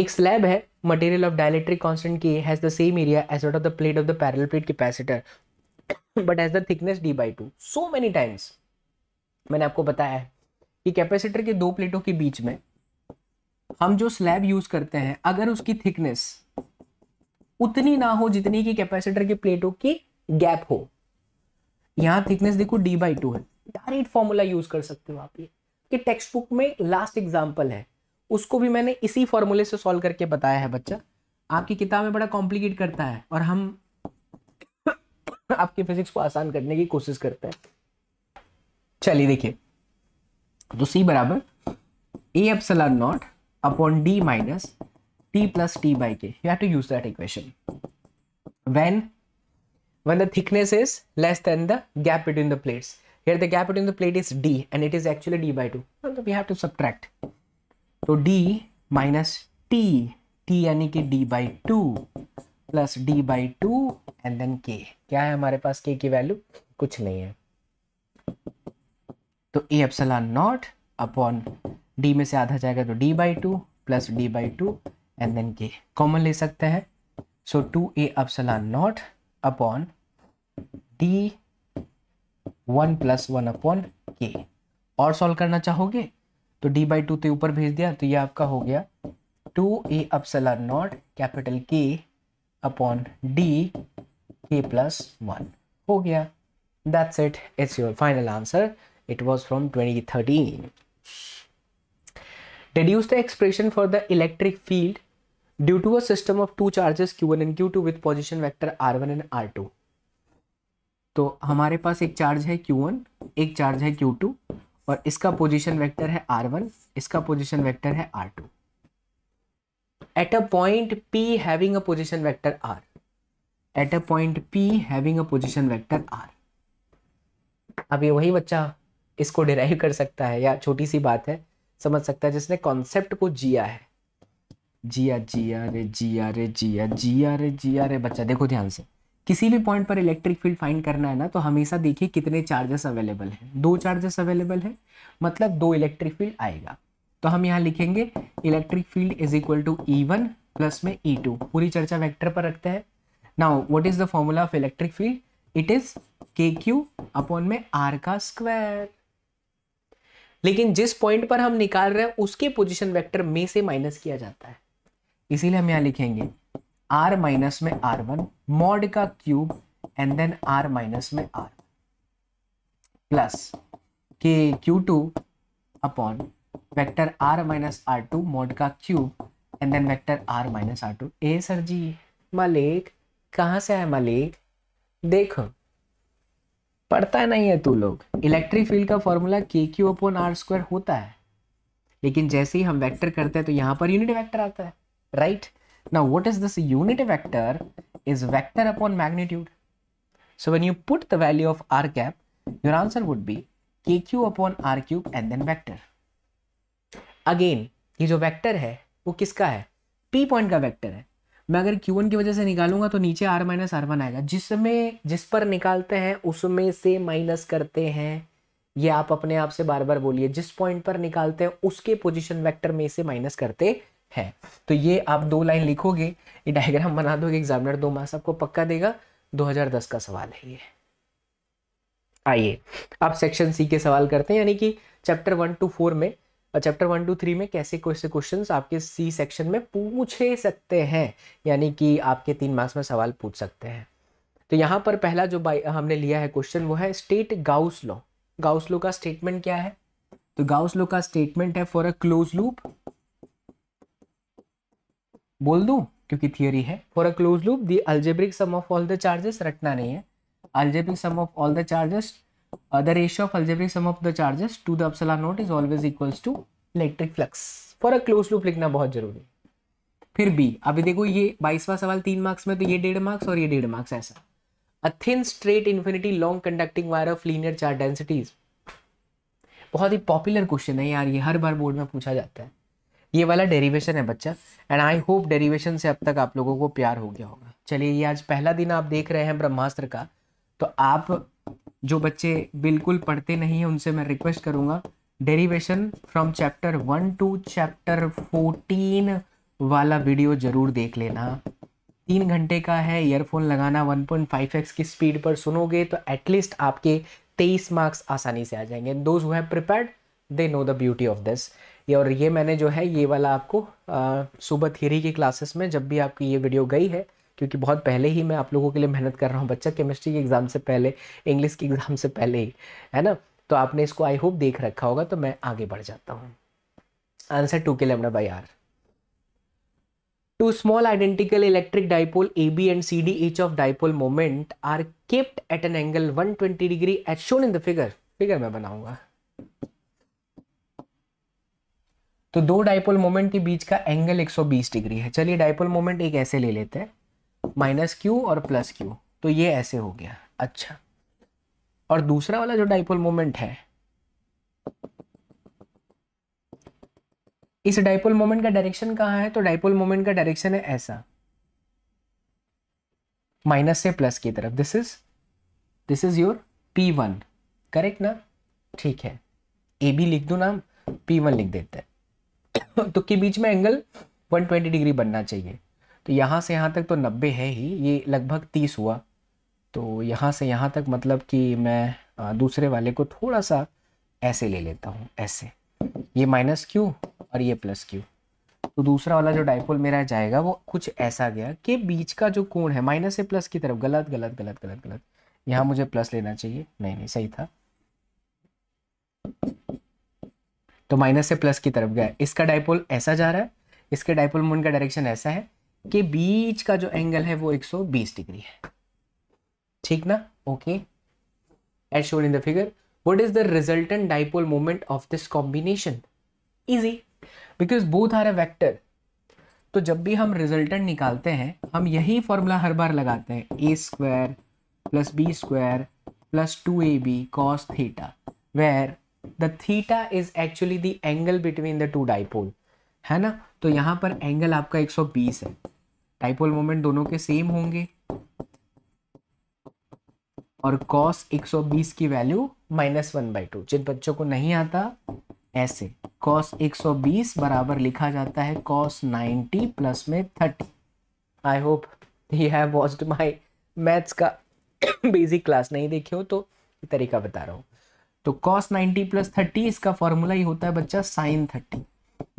एक स्लैब है material of dielectric constant K has the same area as that of the plate of the parallel plate capacitor but as the thickness d by two so many times मैंने आपको बताया है कि कैपेसिटर के दो प्लेटों के बीच में हम जो स्लैब यूज करते हैं अगर उसकी थिकनेस उतनी ना हो जितनी कि कैपेसिटर के प्लेटों की गैप हो यहां थिकनेस देखो डी बाई टू है डायरेक्ट फॉर्मूला यूज कर सकते हो आप ये कि टेक्स्ट बुक में लास्ट एग्जाम्पल है उसको भी मैंने इसी फॉर्मूले से सॉल्व करके बताया है बच्चा आपकी किताब में बड़ा कॉम्प्लिकेट करता है और हम आपकी फिजिक्स को आसान करने की कोशिश करते हैं चलिए देखिए तो सी बराबर A R naught upon d minus t plus t by K you have to use that equation when when the thickness is less than the gap between the plates. Here the gap between the plate is D and it is actually D by 2. So we have to subtract. So D minus T, T yani ki D by 2 plus D by 2 and then K. Kya hai हमारे paas K ki value? Kuch nahi hai. तो A epsilon naught upon D में se aadha jayega to D by 2 plus D by 2 and then K. Common le sakte हैं So 2A epsilon epsilon upon d one plus one upon K और solve करना चाहोगे तो D by to तो ऊपर भेज दिया तो ये आपका हो गया two A epsilon naught capital K upon d K plus one हो गया that's it it's your final answer it was from twenty thirteen deduce the expression for the electric field due to a system of two charges q1 and q2 with position vector r1 and r2 तो हमारे पास एक charge है Q one एक charge है Q two और इसका position vector है R one इसका पोजिशन वैक्टर है r2 at a point p having a position vector r at a point P having a position vector r अब ये वही बच्चा इसको डिराइव कर सकता है या छोटी सी बात है समझ सकता है जिसने कॉन्सेप्ट को जिया है जिया जिया रे जिया रे जिया जिया रे जिया रे बच्चा देखो ध्यान से किसी भी पॉइंट पर इलेक्ट्रिक फील्ड फाइंड करना है ना तो हमेशा देखिए कितने चार्जेस अवेलेबल हैं दो चार्जेस अवेलेबल है मतलब दो इलेक्ट्रिक फील्ड आएगा तो हम यहाँ लिखेंगे electric field is equal to E one plus में ई e टू पूरी चर्चा वेक्टर पर रखते हैं now what is the formula of electric field it is K Q upon में आर का स्क्वायर लेकिन जिस पॉइंट पर हम निकाल रहे हैं उसके पोजीशन वेक्टर में से माइनस किया जाता है इसीलिए हम यहाँ लिखेंगे आर माइनस में आर वन मॉड का cube and then R minus में R plus K Q two upon vector R minus R two mod का cube and then vector R minus R two ए सर जी मलिक कहाँ से है मलिक देखो पढ़ता नहीं है तू लोग इलेक्ट्रिक फील्ड का formula K Q upon R square होता है लेकिन जैसे ही हम वेक्टर करते हैं तो यहाँ पर यूनिट वेक्टर आता है right? Now, what is this unit vector? Is vector upon magnitude. So when you put the value of r cap, your answer would be kq upon r cube and then vector. Again, ye jo vector hai wo kiska hai p point ka vector hai मैं अगर q1 की वजह से निकालूंगा तो नीचे r minus R one आएगा जिसमें जिस पर निकालते हैं उसमें से माइनस करते हैं ये आप अपने आप से बार बार बोलिए जिस पॉइंट पर निकालते हैं उसके पोजीशन वेक्टर में से माइनस करते है तो ये आप दो लाइन लिखोगे ये डायग्राम बना दोगे एग्जामिनर दो मार्क्स आपको पक्का देगा 2010 का सवाल है ये आइए आप सेक्शन सी के सवाल करते हैं यानी कि चैप्टर वन टू फोर में और चैप्टर वन टू थ्री में कैसे कैसे क्वेश्चन आपके सी सेक्शन में पूछे सकते हैं यानी कि आपके तीन मार्क्स में सवाल पूछ सकते हैं तो यहाँ पर पहला जो हमने लिया है क्वेश्चन वो है state Gauss law Gauss law का स्टेटमेंट क्या है तो गाउस लॉ का स्टेटमेंट है फॉर अ क्लोज लूप बोल दू क्योंकि थियोरी है for a close loop the algebraic sum of all the charges रटना नहीं है algebraic sum of all the charges the ratio of algebraic sum of the charges to the epsilon naught is always equals to electric flux for a close loop लिखना बहुत जरूरी फिर B अभी देखो ये बाईसवा सवाल तीन मार्क्स में तो ये डेढ़ मार्क्स और ये डेढ़ मार्क्स ऐसा a thin straight infinity long conducting wire of linear charge densities बहुत ही पॉपुलर क्वेश्चन है यार ये हर बार बोर्ड में पूछा जाता है ये वाला डेरिवेशन है बच्चा एंड आई होप डेरिवेशन से अब तक आप लोगों को प्यार हो गया होगा चलिए ये आज पहला दिन आप देख रहे हैं ब्रह्मास्त्र का तो आप जो बच्चे बिल्कुल पढ़ते नहीं हैं उनसे मैं रिक्वेस्ट करूँगा derivation from chapter one to chapter fourteen वाला वीडियो जरूर देख लेना तीन घंटे का है ईयरफोन लगाना 1.5x की स्पीड पर सुनोगे तो एटलीस्ट आपके तेईस मार्क्स आसानी से आ जाएंगे those who have prepared they know the beauty of this ये और ये मैंने जो है ये वाला आपको सुबह थीरी की क्लासेस में जब भी आपकी ये वीडियो गई है क्योंकि बहुत पहले ही मैं आप लोगों के लिए मेहनत कर रहा हूँ बच्चा केमिस्ट्री के एग्ज़ाम से पहले इंग्लिश के एग्ज़ाम से पहले ही है ना तो आपने इसको आई होप देख रखा होगा तो मैं आगे बढ़ जाता हूँ answer two K lambda by R two small identical electric dipole A B and C D each of dipole moment are kept at an angle 120 degree at shown in the figure figure मैं बनाऊंगा तो दो dipole moment के बीच का angle 120 degree है चलिए dipole moment एक ऐसे ले लेते हैं माइनस क्यू और प्लस क्यू तो ये ऐसे हो गया अच्छा और दूसरा वाला जो डायपोल मोमेंट है इस डाइपोल मोमेंट का डायरेक्शन कहाँ है तो डायपोल मोमेंट का डायरेक्शन है ऐसा माइनस से प्लस की तरफ this is this is your P one correct ना ठीक है ए बी लिख दो नाम पी वन लिख देते हैं तो के बीच में एंगल 120 डिग्री बनना चाहिए तो यहाँ से यहाँ तक तो 90 है ही ये लगभग 30 हुआ तो यहाँ से यहाँ तक मतलब कि मैं दूसरे वाले को थोड़ा सा ऐसे ले लेता हूँ ऐसे ये माइनस क्यू और ये प्लस क्यू तो दूसरा वाला जो डाइपोल मेरा जाएगा वो कुछ ऐसा गया कि बीच का जो कोण है माइनस से प्लस की तरफ गलत गलत गलत गलत गलत यहाँ मुझे प्लस लेना चाहिए नहीं नहीं सही था तो माइनस से प्लस की तरफ गया इसका डायपोल ऐसा जा रहा है इसके डायपोल मून का डायरेक्शन ऐसा है कि बीच का जो एंगल है वो 120 डिग्री है ठीक ना okay as shown in the figure what is the resultant dipole moment of this combination easy because both are a vector तो जब भी हम रिजल्टेंट निकालते हैं हम यही फॉर्मूला हर बार लगाते हैं A square plus B square plus two A B cos theta where the theta is actually the angle between the two dipole है ना तो यहां पर एंगल आपका 120 है डाइपोल मोमेंट दोनों के सेम होंगे और कॉस 120 की value minus one by two जिन बच्चों को नहीं आता ऐसे कॉस 120 बराबर लिखा जाता है कॉस 90 प्लस में 30 I hope you have watched my maths का बेसिक क्लास नहीं देखे हो तो तरीका बता रहा हूँ तो कॉस 90 प्लस थर्टी इसका फॉर्मूला ही होता है बच्चा sine thirty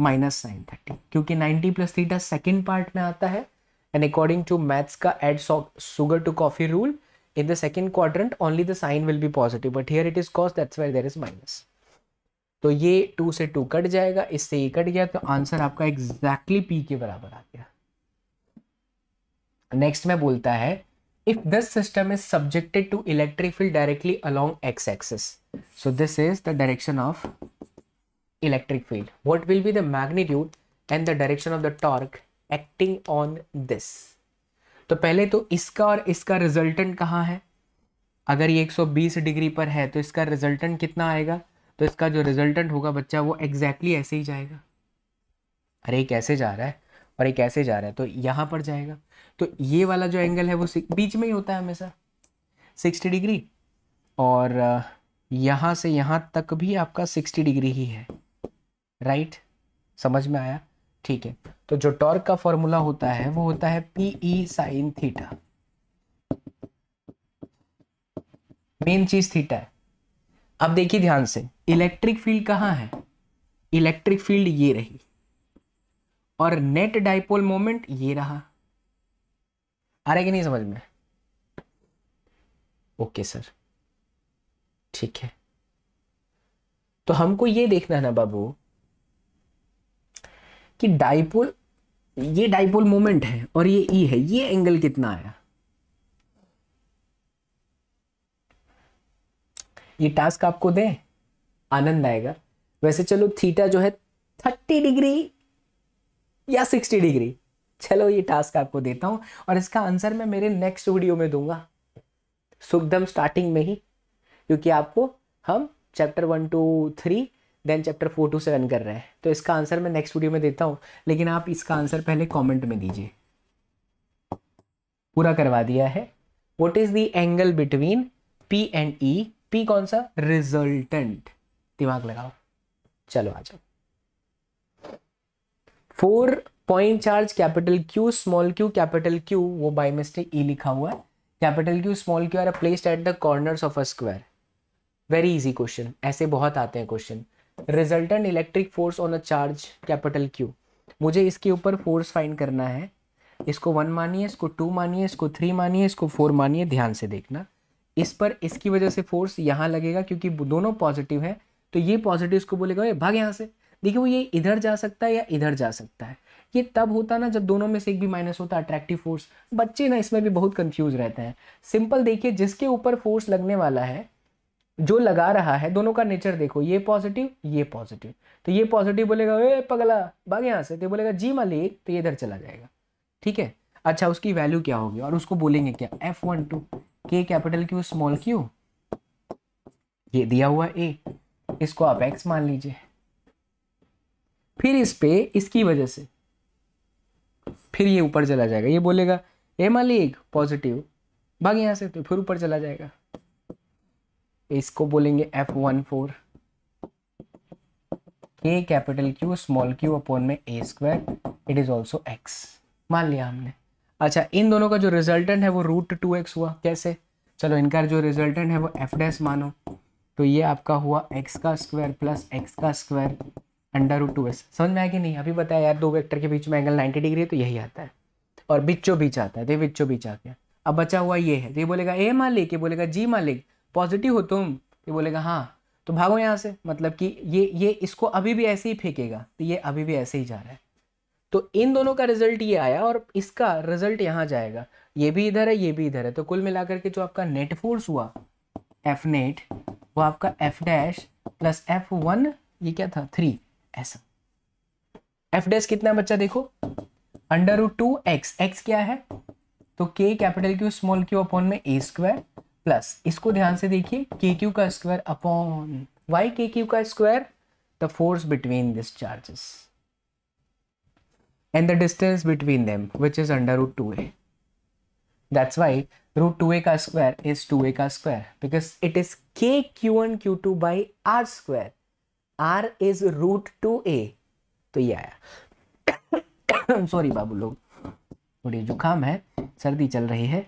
minus sine thirty क्योंकि 90 प्लस थीटा सेकेंड पार्ट में आता है एंड अकॉर्डिंग टू मैथ्स का add sugar to coffee rule in the second quadrant only the sine will be positive but here it is cos that's why there is minus तो ये to से to cut जाएगा इससे ये cut गया तो answer आपका एग्जैक्टली exactly p के बराबर आ गया नेक्स्ट में बोलता है if this system is subjected to electric field directly along X axis So this is the direction of electric field. What will be the magnitude and the direction of the torque acting on this? तो पहले तो इसका और इसका resultant कहाँ है अगर ये 120 डिग्री पर है तो इसका रिजल्टेंट कितना आएगा तो इसका जो रिजल्टेंट होगा बच्चा वो एग्जैक्टली exactly ऐसे ही जाएगा अरे एक ऐसे जा रहा है और एक ऐसे जा रहा है तो यहाँ पर जाएगा तो ये वाला जो एंगल है वो बीच में ही होता है हमेशा 60 डिग्री और यहां से यहां तक भी आपका सिक्सटी डिग्री ही है राइट समझ में आया ठीक है तो जो टॉर्क का फॉर्मूला होता है वो होता है पीई साइन थीटा मेन चीज थीटा है अब देखिए ध्यान से इलेक्ट्रिक फील्ड कहां है इलेक्ट्रिक फील्ड ये रही और नेट डाइपोल मोमेंट ये रहा आ रहा है कि नहीं समझ में ओके सर ठीक है तो हमको ये देखना है ना बाबू कि डाइपोल ये डाइपोल मोमेंट है और ये ई e है ये एंगल कितना आया ये टास्क आपको दें आनंद आएगा वैसे चलो थीटा जो है थर्टी डिग्री या सिक्सटी डिग्री चलो ये टास्क आपको देता हूं और इसका आंसर मैं मेरे नेक्स्ट वीडियो में दूंगा सुखदम स्टार्टिंग में ही क्योंकि आपको हम chapter one two three then chapter four to seven कर रहे हैं तो इसका आंसर मैं नेक्स्ट वीडियो में देता हूँ लेकिन आप इसका आंसर पहले कॉमेंट में दीजिए पूरा करवा दिया है what is the angle between P and E P कौन सा रिजल्टेंट दिमाग लगाओ चलो आ जाओ four point charge capital Q small Q capital Q वो बाई मिस्टेक ई लिखा हुआ है capital Q small Q are placed at the corner of a square very easy question ऐसे बहुत आते हैं question resultant electric force on a charge capital Q मुझे इसके ऊपर फोर्स फाइंड करना है इसको वन मानिए इसको टू मानिए इसको थ्री मानिए इसको फोर मानिए ध्यान से देखना इस पर इसकी वजह से फोर्स यहाँ लगेगा क्योंकि दोनों पॉजिटिव है तो ये पॉजिटिव इसको बोलेगा ये भाग यहाँ से देखिए वो ये इधर जा सकता है या इधर जा सकता है ये तब होता ना जब दोनों में से एक भी माइनस होता है अट्रैक्टिव फोर्स बच्चे ना इसमें भी बहुत कंफ्यूज रहते हैं सिंपल देखिए जिसके ऊपर फोर्स लगने वाला है जो लगा रहा है दोनों का नेचर देखो ये पॉजिटिव ये पॉजिटिव तो ये पॉजिटिव बोलेगा ए पगला भाग यहाँ से तो बोलेगा जी मालिक तो ये इधर चला जाएगा ठीक है अच्छा उसकी वैल्यू क्या होगी और उसको बोलेंगे क्या F one two K capital Q small Q ये दिया हुआ ए इसको आप एक्स मान लीजिए फिर इस पे इसकी वजह से फिर ये ऊपर चला जाएगा ये बोलेगा ए मालिक पॉजिटिव भाग यहाँ से तो फिर ऊपर चला जाएगा इसको बोलेंगे F one four A capital Q small Q upon में A square it is also X मान लिया हमने अच्छा इन दोनों का जो रिजल्टेंट है वो रूट टू एक्स हुआ कैसे चलो इनका जो रिजल्टेंट है वो एफ डैस मानो तो ये आपका हुआ एक्स का स्क्वायर प्लस एक्स का square under root two X समझ में आया कि नहीं अभी बताया यार दो वेक्टर के बीच में एंगल 90 डिग्री है तो यही आता है और बिच्चो बीच आता है तो बिच्चो बीच आ गया अब बचा हुआ ये है तो ये बोलेगा ए मालिक ये बोलेगा जी मालिक पॉजिटिव हो तुम ये बोलेगा हाँ तो भागो यहाँ से मतलब कि ये ये इसको अभी भी ऐसे ही फेंकेगा तो ये अभी भी ऐसे ही जा रहा है तो इन दोनों का रिजल्ट ये आया और इसका रिजल्ट यहाँ जाएगा ये भी इधर है ये भी इधर है तो कुल मिलाकर के जो आपका नेट फोर्स हुआ एफ नेट वो आपका F dash plus F one ये क्या था थ्री ऐसा एफ डैश कितना बच्चा देखो under root two X X क्या है तो K capital Q small Q upon में ए स्क्वायर प्लस इसको ध्यान से देखिए के क्यू का square upon Y K Q का square the force between this charges and the distance between them which is under root two A that's Y root two A का square is two A का square because it is K Q and Q two by R square R is root two A तो ये आया sorry बाबू लोग थोड़ी जुकाम है सर्दी चल रही है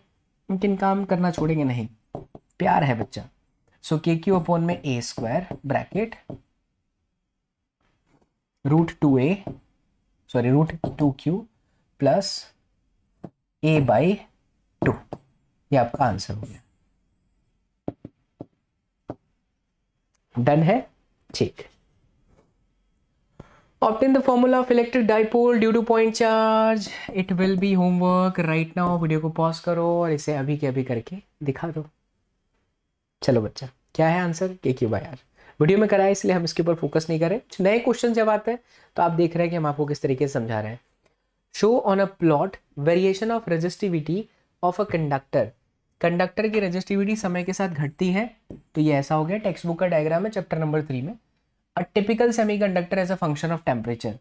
लेकिन काम करना छोड़ेंगे नहीं प्यार है बच्चा सो के क्यू अपॉन में A square bracket root two A sorry root two Q plus A by two ये आपका आंसर हो गया डन है ठीक obtain the formula of electric dipole due to point charge it will be homework right now video को pause करो और इसे अभी के अभी करके दिखा दो चलो बच्चा क्या है आंसर के क्यू बाई आर वीडियो में कराया इसलिए हम इसके ऊपर फोकस नहीं करें नए क्वेश्चन जब आते हैं तो आप देख रहे हैं कि हम आपको किस तरीके से समझा रहे हैं show on a plot variation of resistivity of a conductor conductor की रजिस्टिविटी समय के साथ घटती है तो ये ऐसा हो गया टेक्स्ट बुक का डायग्राम है चैप्टर नंबर थ्री में a typical semiconductor as a function of temperature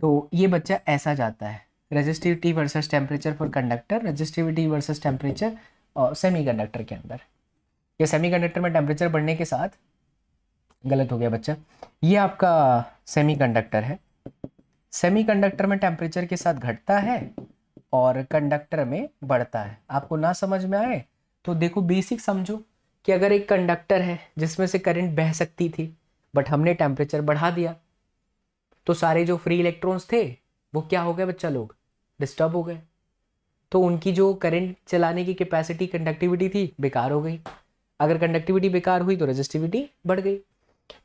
तो ये बच्चा ऐसा जाता है resistivity versus temperature for conductor resistivity versus temperature और सेमी कंडक्टर के अंदर या सेमीकंडक्टर में टेम्परेचर बढ़ने के साथ गलत हो गया बच्चा ये आपका सेमीकंडक्टर है सेमीकंडक्टर में टेम्परेचर के साथ घटता है और कंडक्टर में बढ़ता है आपको ना समझ में आए तो देखो बेसिक समझो कि अगर एक कंडक्टर है जिसमें से करंट बह सकती थी बट हमने टेम्परेचर बढ़ा दिया तो सारे जो फ्री इलेक्ट्रॉन्स थे वो क्या हो गए बच्चा लोग डिस्टर्ब हो गए तो उनकी जो करंट चलाने की कैपेसिटी कंडक्टिविटी थी बेकार हो गई अगर कंडक्टिविटी बेकार हुई तो रेजिस्टिविटी बढ़ गई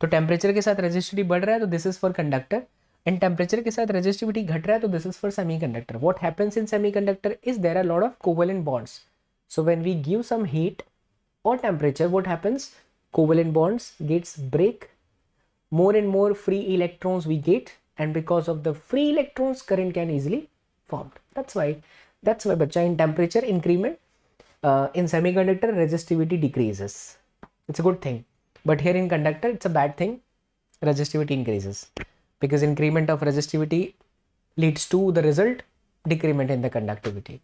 तो टेम्परेचर के साथ रेजिस्टिविटी बढ़ रहा है तो this is for conductor and temperature के साथ रेजिस्टिविटी घट रहा है तो this is for semiconductor what happens in semiconductor is there are lot of covalent bonds so when we give some heat और temperature what happens covalent bonds gets break more and more free electrons we get and because of the free electrons current can easily form that's why that's why बच्चा in temperature increment uh, in semiconductor resistivity decreases it's a good thing but here in conductor it's a bad thing resistivity increases because increment of resistivity leads to the result decrement in the conductivity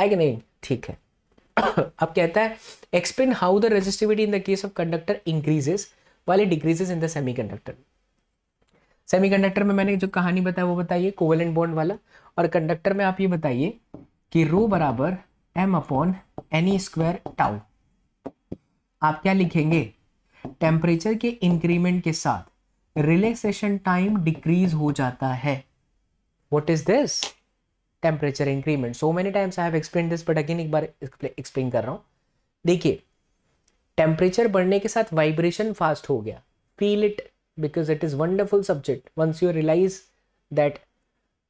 आएगा नहीं ठीक ab kehta hai explain how the resistivity in the case of conductor increases while it decreases in the semiconductor semiconductor में मैंने जो कहानी बताया वो बताइए कोवेलेंट बॉन्ड वाला और कंडक्टर में आप ये बताइए कि रो बराबर M upon N E square tau आप क्या लिखेंगे टेम्परेचर के इंक्रीमेंट के साथ रिलैक्सेशन टाइम डिक्रीज हो जाता है what is this temperature increment so many times I have explain this but again एक बार एक्सप्लेन कर रहा हूँ देखिए टेम्परेचर बढ़ने के साथ वाइब्रेशन फास्ट हो गया feel it because it is wonderful subject once you realise that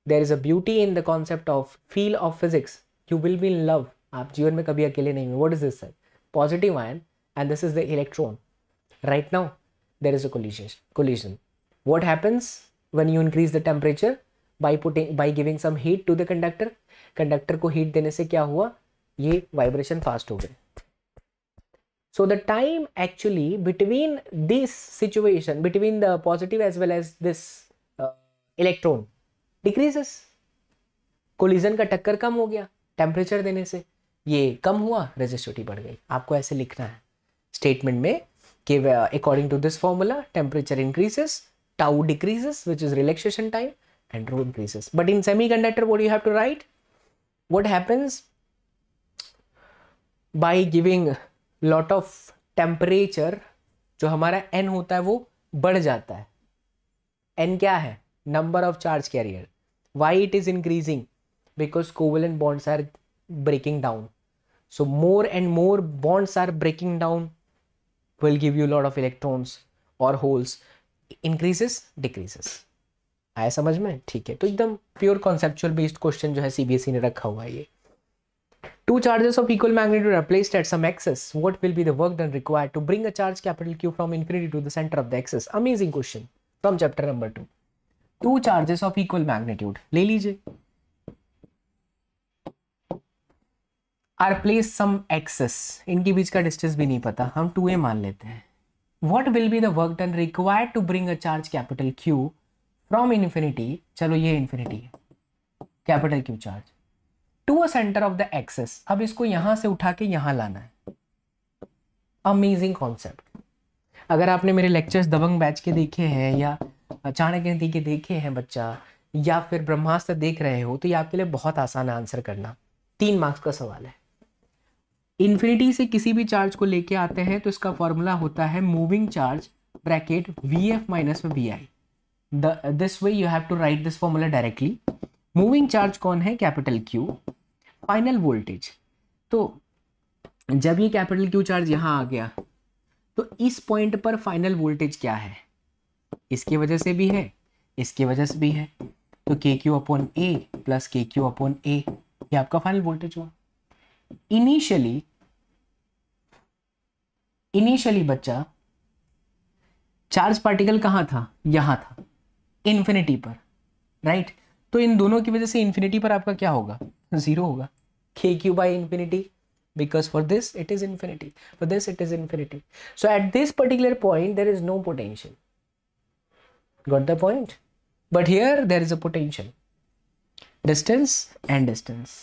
there is a beauty in the concept of feel of physics you will be in love आप जीवन में कभी अकेले नहीं हुए what is this sir positive ion and this is the electron right now there is a collision what happens when you increase the temperature by putting by giving some heat to the conductor conductor को heat देने से क्या हुआ ये vibration fast हो गए so the time actually between this situation between the positive as well as this electron decreases collision का टक्कर कम हो गया टेम्परेचर देने से ये कम हुआ रजिस्ट्रिटी बढ़ गई आपको ऐसे लिखना है स्टेटमेंट में कि according to this formula temperature increases tau decreases which is relaxation time and rho increases but in semiconductor what you have to write what happens by giving lot of temperature जो हमारा N होता है वो बढ़ जाता है N क्या है number of charge carrier why it is increasing because covalent bonds are breaking down so more and more bonds are breaking down will give you a lot of electrons or holes increases decreases आया समझ में ठीक है तो एकदम pure conceptual based question जो है CBSE e ने रखा हुआ है ये two charges of equal magnitude are placed at some axis what will be the work done required to bring a charge capital Q from infinity to the centre of the axis amazing question from chapter number two two charges of equal magnitude ले लीजिए are place some access इनके बीच का distance भी नहीं पता हम to ए मान लेते हैं what will be the work done require to bring a charge capital Q from infinity चलो ये इन्फिनिटी है capital Q charge to a centre of the axis अब इसको यहां से उठा के यहां लाना है अमेजिंग कॉन्सेप्ट अगर आपने मेरे लेक्चर्स दबंग बैच के देखे हैं या चाणक्य नीति के देखे हैं बच्चा या फिर ब्रह्मास्त्र देख रहे हो तो ये आपके लिए बहुत आसान है आंसर करना तीन मार्क्स का सवाल है इन्फिनिटी से किसी भी चार्ज को लेके आते हैं तो इसका फॉर्मूला होता है moving charge bracket V F minus में V I this way you have to write this formula directly moving charge कौन है कैपिटल क्यू फाइनल वोल्टेज तो जब ये कैपिटल क्यू चार्ज यहाँ आ गया तो इस पॉइंट पर फाइनल वोल्टेज क्या है इसकी वजह से भी है इसकी वजह से भी है तो K Q upon A plus K Q upon A ये आपका फाइनल वोल्टेज हुआ इनिशियली इनिशियली बच्चा चार्ज पार्टिकल कहां था यहां था इंफिनिटी पर राइट right? तो इन दोनों की वजह से इंफिनिटी पर आपका क्या होगा जीरो होगा K Q by infinity because for this it is infinity for this it is infinity so at this particular point there is no potential got the point but here there is a potential distance and distance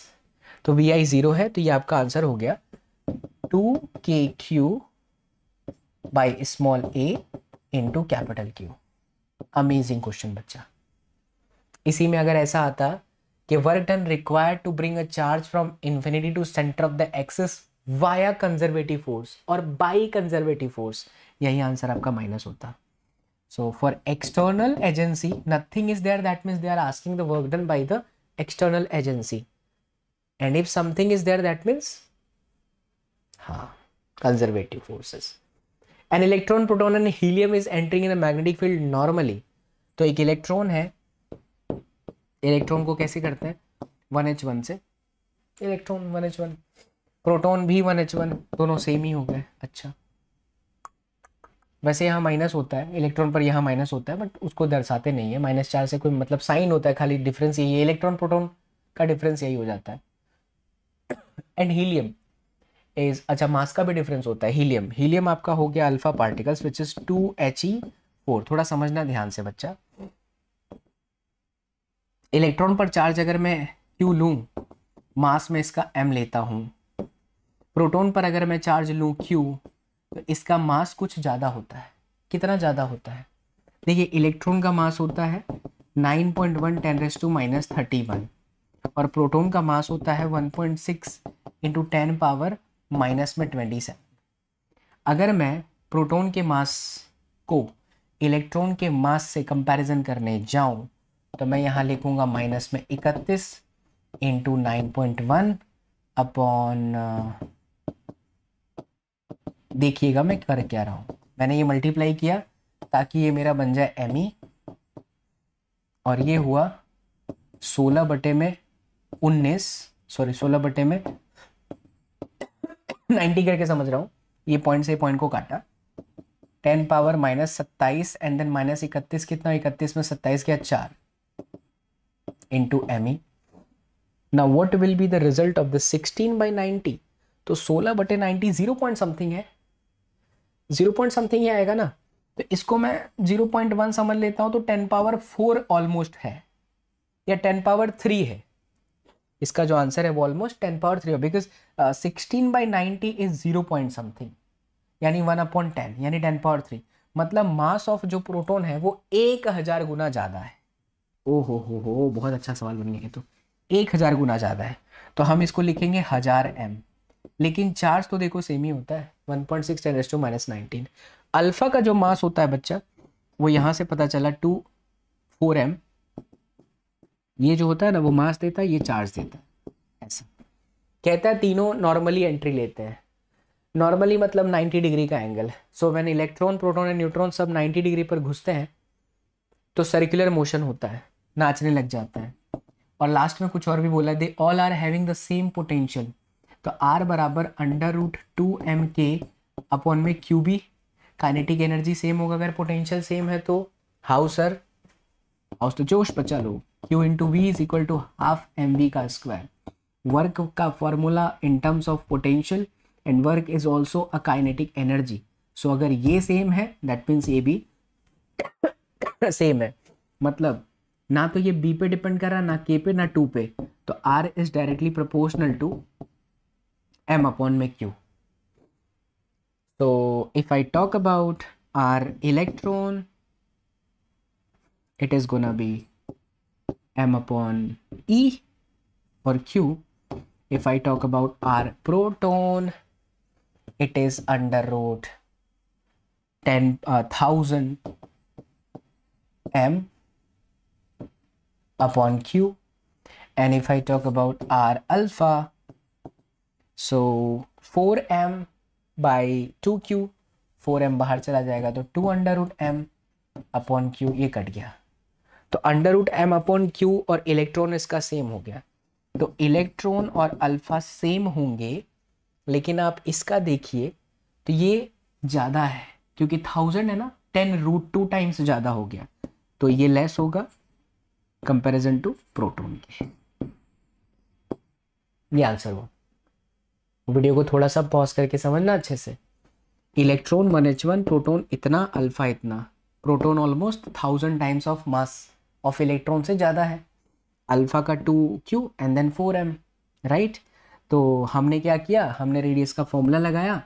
तो V I zero है तो ये आपका answer हो गया two K Q by small A into capital Q amazing question बच्चा इसी में अगर ऐसा आता कि work done required to bring a charge from infinity to centre of the axis via conservative force और बाई कंजर्वेटिव फोर्स यही answer आपका माइनस होता so for external agency nothing is there that means they are asking the work done by the external agency and if something is there that means हाँ conservative forces an electron proton and helium is entering in a magnetic field normally तो एक electron है electron को कैसे करते हैं one H one से electron one H one proton भी वन एच वन दोनों सेम ही हो गए अच्छा वैसे यहाँ माइनस होता है इलेक्ट्रॉन पर यहाँ माइनस होता है बट उसको दर्शाते नहीं है माइनस चार से कोई मतलब साइन होता है खाली डिफरेंस यही है इलेक्ट्रॉन प्रोटोन का डिफरेंस यही हो जाता है एंड हीलियम इज अच्छा मास का भी डिफरेंस होता है हीलियम हीलियम आपका हो गया alpha particles which is two H E four थोड़ा समझना ध्यान से बच्चा इलेक्ट्रॉन पर चार्ज अगर मैं क्यू लू मास में इसका एम लेता हूं प्रोटोन पर अगर मैं चार्ज लू क्यू तो इसका मास कुछ ज़्यादा होता है कितना ज़्यादा होता है देखिए इलेक्ट्रॉन का मास होता है nine point one ten raise to minus thirty one और प्रोटोन का मास होता है 1.6 point six into ten power minus में ट्वेंटी सेवन अगर मैं प्रोटोन के मास को इलेक्ट्रॉन के मास से कंपैरिजन करने जाऊं तो मैं यहां लिखूंगा माइनस में इकतीस into nine point one upon देखिएगा मैं कर क्या रहा हूं मैंने ये मल्टीप्लाई किया ताकि ये मेरा बन जाए एम e और ये हुआ सोलह बटे में उन्नीस सॉरी सोलह बटे में नाइन्टी करके समझ रहा हूँ ये पॉइंट से पॉइंट को काटा टेन पावर माइनस सत्ताईस एंड देन माइनस इकतीस कितना इकतीस में सत्ताईस क्या चार टू एम ई ना what will be the result of the sixteen by ninety तो सोलह बटे नाइनटी जीरो पॉइंट समथिंग है जीरो पॉइंट समथिंग ही आएगा ना तो इसको मैं जीरो पॉइंट वन समझ लेता हूँ तो टेन पावर फोर ऑलमोस्ट है या टेन पावर थ्री है इसका जो आंसर है वो almost ten power three because sixteen by ninety is zero point something यानी वन अपॉइंट टेन यानी टेन पावर थ्री मतलब मास ऑफ जो प्रोटोन है वो एक हजार गुना ज़्यादा है ओ हो हो हो बहुत अच्छा सवाल बन गया है तो एक हजार गुना ज़्यादा है तो हम इसको लिखेंगे हजार एम लेकिन चार्ज तो देखो सेम ही होता है one point six ten raise to minus nineteen alpha का जो मास होता है बच्चा वो यहाँ से पता चला टू फोर एम ये जो होता है ना वो मास देता है ये चार्ज देता है ऐसा कहता है तीनों नॉर्मली एंट्री लेते हैं नॉर्मली मतलब 90 डिग्री का angle so when electron proton and neutron सब 90 डिग्री पर घुसते हैं तो सर्कुलर मोशन होता है नाचने लग जाता है और लास्ट में कुछ और भी बोला they all are having the same potential तो आर बराबर under root two M K upon में Q B kinetic energy same होगा अगर पोटेंशियल सेम है तो हाउ सर हाउस तो जोश बचा लोग Q into V is equal to half M V का स्क्वायर वर्क का formula in terms of potential and work is also a kinetic energy so अगर ये सेम है दैट मीन्स ये भी सेम है मतलब ना तो ये बी पे डिपेंड कर रहा ना के पे ना टू पे तो R is directly proportional to M upon में क्यू तो if I talk about R electron it is gonna be m upon e or q. If I talk about r proton, it is under root 10 1000 uh, m upon q. And if I talk about r alpha, so 4m by 2q, 4m bahar chala jayega to 2 under root m upon q ye kat gaya तो under root M upon Q और electron इसका same हो गया तो electron और alpha same होंगे लेकिन आप इसका देखिए तो ये ज़्यादा है क्योंकि थाउजेंड है ना टेन रूट टू टाइम्स ज़्यादा हो गया तो ये लेस होगा कंपैरिजन टू प्रोटॉन के ये आंसर हो वीडियो को थोड़ा सा पॉज करके समझना अच्छे से electron one H one proton इतना अल्फा इतना proton almost thousand times of mass of electron से ज़्यादा है अल्फ़ा का two Q and then four M right तो हमने क्या किया हमने रेडियस का फॉर्मूला लगाया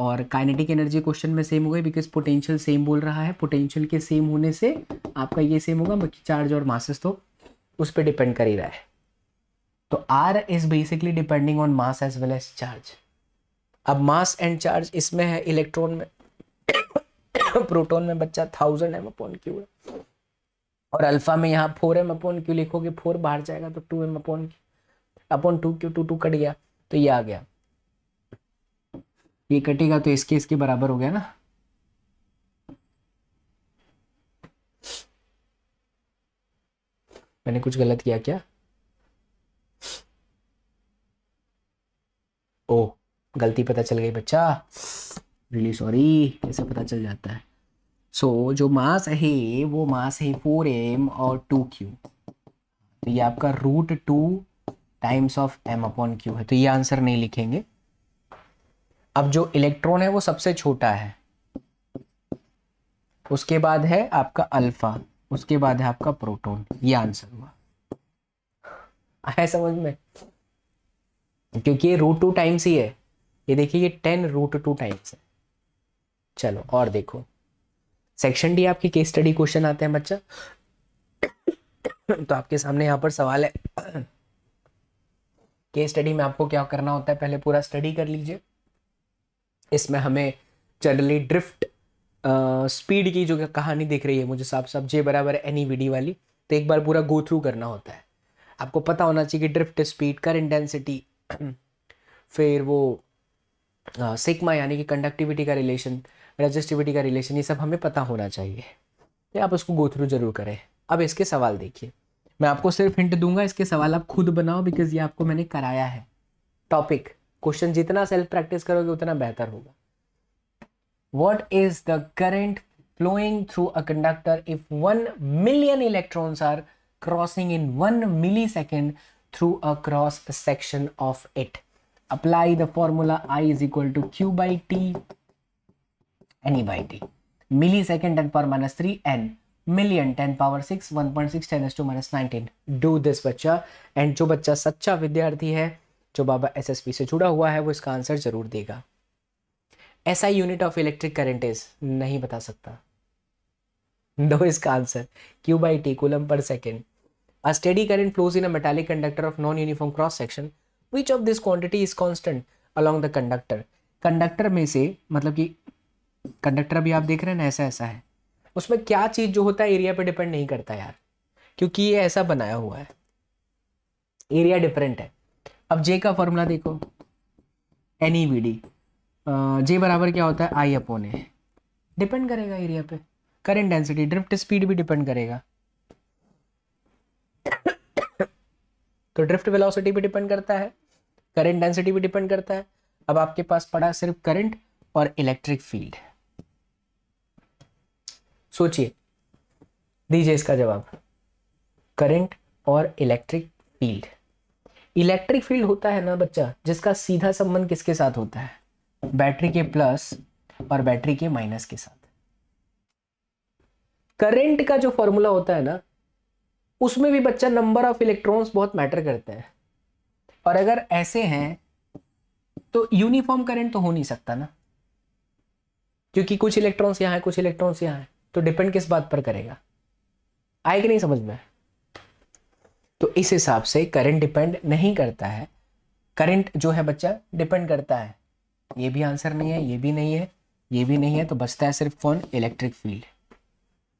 और काइनेटिक एनर्जी क्वेश्चन में सेम हो गई बिकॉज पोटेंशियल सेम बोल रहा है पोटेंशियल के सेम होने से आपका ये सेम होगा बाकी चार्ज और मासेस तो उस पर डिपेंड कर ही रहा है तो R is basically depending on mass as well as charge अब मास एंड चार्ज इसमें है इलेक्ट्रॉन में प्रोटॉन में बच्चा थाउजेंड एम अपॉन क्यू है और अल्फा में यहाँ फोर एम अपोन क्यू लिखोगे फोर बाहर जाएगा तो two M upon upon two Q two two cut गया तो ये आ गया ये कटेगा तो इसके इसके बराबर हो गया ना मैंने कुछ गलत किया क्या ओ गलती पता चल गई बच्चा रियली सॉरी ऐसा पता चल जाता है सो so, जो मास है वो मास है फोर एम और टू क्यू तो ये आपका root two times of M upon Q है तो ये आंसर नहीं लिखेंगे अब जो इलेक्ट्रॉन है वो सबसे छोटा है उसके बाद है आपका अल्फा उसके बाद है आपका प्रोटॉन ये आंसर हुआ आया समझ में क्योंकि ये रूट टू टाइम्स ही है ये देखिए ये टेन रूट टू टाइम्स है चलो और देखो सेक्शन डी आपके केस स्टडी क्वेश्चन आते हैं बच्चा तो आपके सामने यहाँ पर सवाल है केस स्टडी में आपको क्या करना होता है पहले पूरा स्टडी कर लीजिए इसमें हमें जनरली ड्रिफ्ट स्पीड की जो कहानी दिख रही है मुझे साफ साफ जे बराबर एनी वीडी e वाली तो एक बार पूरा गो थ्रू करना होता है आपको पता होना चाहिए कि ड्रिफ्ट स्पीड कर इंटेंसिटी फिर वो सिग्मा यानी कि कंडक्टिविटी का रिलेशन रजिस्टिविटी का रिलेशन ये सब हमें पता होना चाहिए तो आप उसको गो थ्रू जरूर करें अब इसके सवाल देखिए मैं आपको सिर्फ हिंट दूंगा इसके सवाल आप खुद बनाओ बिकॉज ये आपको मैंने कराया है टॉपिक क्वेश्चन जितना सेल्फ प्रैक्टिस करोगे उतना बेहतर होगा what is the current flowing through a conductor if one million million are crossing in one millisecond through a cross section of it apply the formula I is equal to Q by T N E by T millisecond ten power minus three N million ten power six one point six ten raise to minus nineteen do this बच्चा and जो बच्चा सच्चा विद्यार्थी है जो बाबा S S P से जुड़ा हुआ है वो इसका आंसर जरूर देगा ऐसा unit of electric current is नहीं बता सकता दो इसका answer Q by T coulomb पर second a steady current flows in a metallic conductor of non uniform cross section which of this quantity is constant along the conductor conductor में से मतलब कि कंडक्टर अभी आप देख रहे हैं ना ऐसा ऐसा है उसमें क्या चीज़ जो होता है एरिया पे डिपेंड नहीं करता यार क्योंकि ये ऐसा बनाया हुआ है एरिया डिफरेंट है अब जे का फॉर्मूला देखो N E B D J बराबर क्या होता है आई अपोन ए डिपेंड करेगा एरिया पे करंट डेंसिटी ड्रिफ्ट स्पीड भी डिपेंड करेगा तो ड्रिफ्ट वेलोसिटी भी डिपेंड करता है करंट डेंसिटी भी डिपेंड करता है अब आपके पास पड़ा सिर्फ करंट और इलेक्ट्रिक फील्ड सोचिए दीजिए इसका जवाब करंट और इलेक्ट्रिक फील्ड इलेक्ट्रिक फील्ड होता है ना बच्चा जिसका सीधा संबंध किसके साथ होता है बैटरी के प्लस और बैटरी के माइनस के साथ करंट का जो फॉर्मूला होता है ना उसमें भी बच्चा नंबर ऑफ इलेक्ट्रॉन्स बहुत मैटर करते हैं और अगर ऐसे हैं तो यूनिफॉर्म करंट तो हो नहीं सकता ना क्योंकि कुछ इलेक्ट्रॉन्स यहां है कुछ इलेक्ट्रॉन्स यहां है तो डिपेंड किस बात पर करेगा आए कि नहीं समझ में तो इस हिसाब से करंट डिपेंड नहीं करता है करंट जो है बच्चा डिपेंड करता है ये भी आंसर नहीं है ये भी नहीं है ये भी नहीं है तो बचता है सिर्फ कौन इलेक्ट्रिक फील्ड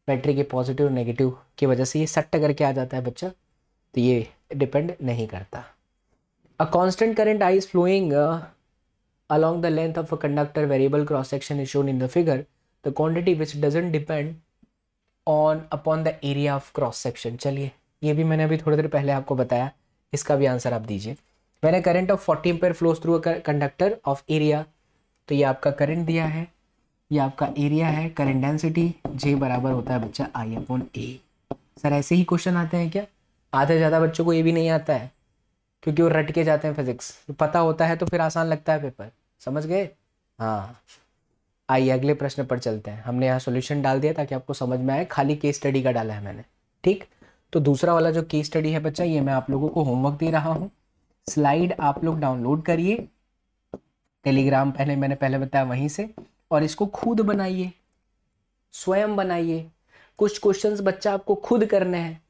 बैटरी के पॉजिटिव नेगेटिव की वजह से ये सट्ट करके आ जाता है बच्चा तो ये डिपेंड नहीं करता a constant current I is flowing along the length of a conductor variable cross section is shown in the figure the quantity which doesn't depend on upon the area of cross section चलिए ये भी मैंने अभी थोड़ी देर पहले आपको बताया इसका भी आंसर आप दीजिए मैंने current of 40 ampere flows through a conductor of area तो ये आपका करंट दिया है ये आपका एरिया है करंट डेंसिटी जे बराबर होता है बच्चा आई अपॉन ए सर ऐसे ही क्वेश्चन आते हैं क्या आधे ज़्यादा बच्चों को ये भी नहीं आता है क्योंकि वो रट के जाते हैं फिजिक्स पता होता है तो फिर आसान लगता है पेपर समझ गए हाँ आइए अगले प्रश्न पर चलते हैं हमने यहाँ सोल्यूशन डाल दिया ताकि आपको समझ में आए खाली केस स्टडी का डाला है मैंने ठीक तो दूसरा वाला जो केस स्टडी है बच्चा ये मैं आप लोगों को होमवर्क दे रहा हूँ स्लाइड आप लोग डाउनलोड करिए टेलीग्राम पहले मैंने पहले बताया वहीं से और इसको खुद बनाइए स्वयं बनाइए कुछ क्वेश्चंस बच्चा आपको खुद करने हैं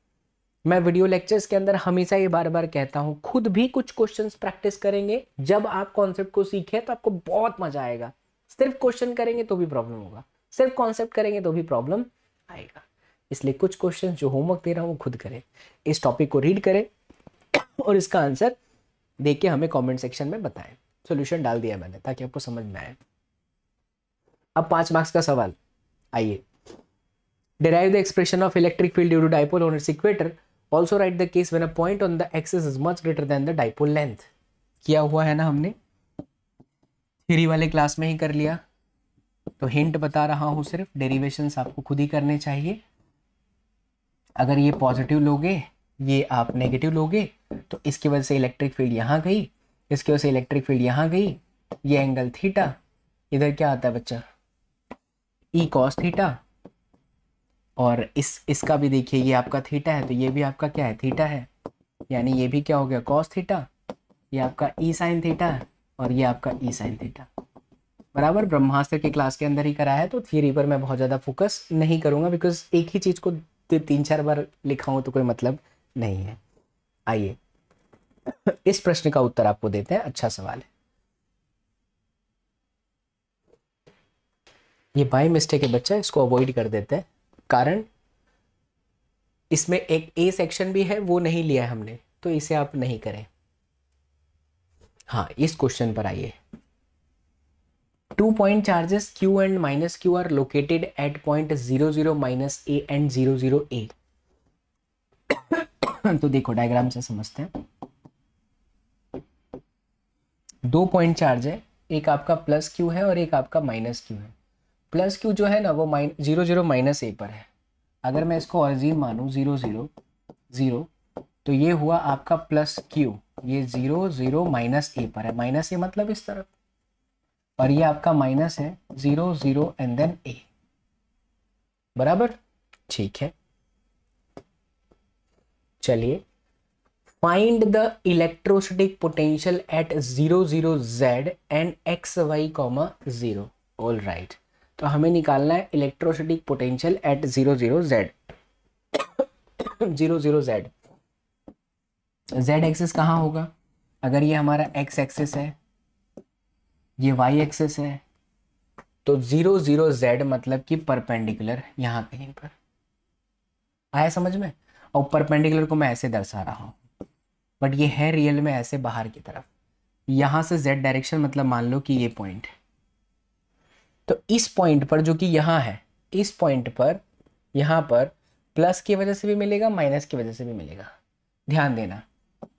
मैं वीडियो लेक्चर्स के अंदर हमेशा ये बार बार कहता हूँ खुद भी कुछ क्वेश्चंस प्रैक्टिस करेंगे जब आप कॉन्सेप्ट को सीखें तो आपको बहुत मजा आएगा सिर्फ क्वेश्चन करेंगे तो भी प्रॉब्लम होगा सिर्फ कॉन्सेप्ट करेंगे तो भी प्रॉब्लम आएगा इसलिए कुछ क्वेश्चन जो होमवर्क दे रहा हूँ वो खुद करें इस टॉपिक को रीड करें और इसका आंसर दे के हमें कॉमेंट सेक्शन में बताएं सोल्यूशन डाल दिया मैंने ताकि आपको समझ में आए अब पाँच मार्क्स का सवाल आइए derive the expression of electric field due to dipole on its equator also write the case when a point on the axis is much greater than the dipole किया हुआ है ना हमने थ्री वाले क्लास में ही कर लिया तो हिंट बता रहा हूँ सिर्फ डेरिवेशंस आपको खुद ही करने चाहिए अगर ये पॉजिटिव लोगे ये आप नेगेटिव लोगे तो इसकी वजह से इलेक्ट्रिक फील्ड यहाँ गई इसकी वजह से इलेक्ट्रिक फील्ड यहाँ गई ये एंगल थीटा इधर क्या आता है बच्चा ई कॉस थीटा और इस इसका भी देखिए ये आपका थीटा है तो ये भी आपका क्या है थीटा है यानी ये भी क्या हो गया कॉस थीटा ये आपका ई साइन थीटा है और ये आपका ई साइन थीटा बराबर ब्रह्मास्त्र की क्लास के अंदर ही करा है तो थियरी पर मैं बहुत ज़्यादा फोकस नहीं करूँगा बिकॉज एक ही चीज़ को तीन चार बार लिखा हूँ तो कोई मतलब नहीं है आइए इस प्रश्न का उत्तर आपको देते हैं अच्छा सवाल है ये बाई मिस्टेक है बच्चा इसको अवॉइड कर देते हैं कारण इसमें एक ए सेक्शन भी है वो नहीं लिया है हमने तो इसे आप नहीं करें हाँ इस क्वेश्चन पर आइए two point charges q and minus Q are located at point zero zero minus A and zero zero A तो देखो डायग्राम से समझते हैं दो पॉइंट चार्ज है एक आपका प्लस क्यू है और एक आपका माइनस क्यू है प्लस क्यू जो है ना वो माइन जीरो जीरो माइनस ए पर है अगर मैं इसको ऑरिजिन मानूं जीरो जीरो जीरो तो ये हुआ आपका प्लस क्यू ये जीरो जीरो माइनस ए पर है माइनस ए मतलब इस तरफ और ये आपका माइनस है zero zero and then A बराबर ठीक है चलिए find the electrostatic potential at zero zero Z and X Y comma zero all right तो हमें निकालना है electrostatic potential at zero zero Z zero zero Z Z axis कहाँ होगा अगर ये हमारा एक्स एक्सेस है ये वाई एक्सेस है तो ज़ीरो ज़ीरो जेड मतलब कि परपेंडिकुलर यहाँ कहीं पर आया समझ में और परपेंडिकुलर को मैं ऐसे दर्शा रहा हूँ बट ये है रियल में ऐसे बाहर की तरफ यहाँ से जेड डायरेक्शन मतलब मान लो कि ये पॉइंट तो इस पॉइंट पर जो कि यहाँ है इस पॉइंट पर यहाँ पर प्लस की वजह से भी मिलेगा माइनस की वजह से भी मिलेगा ध्यान देना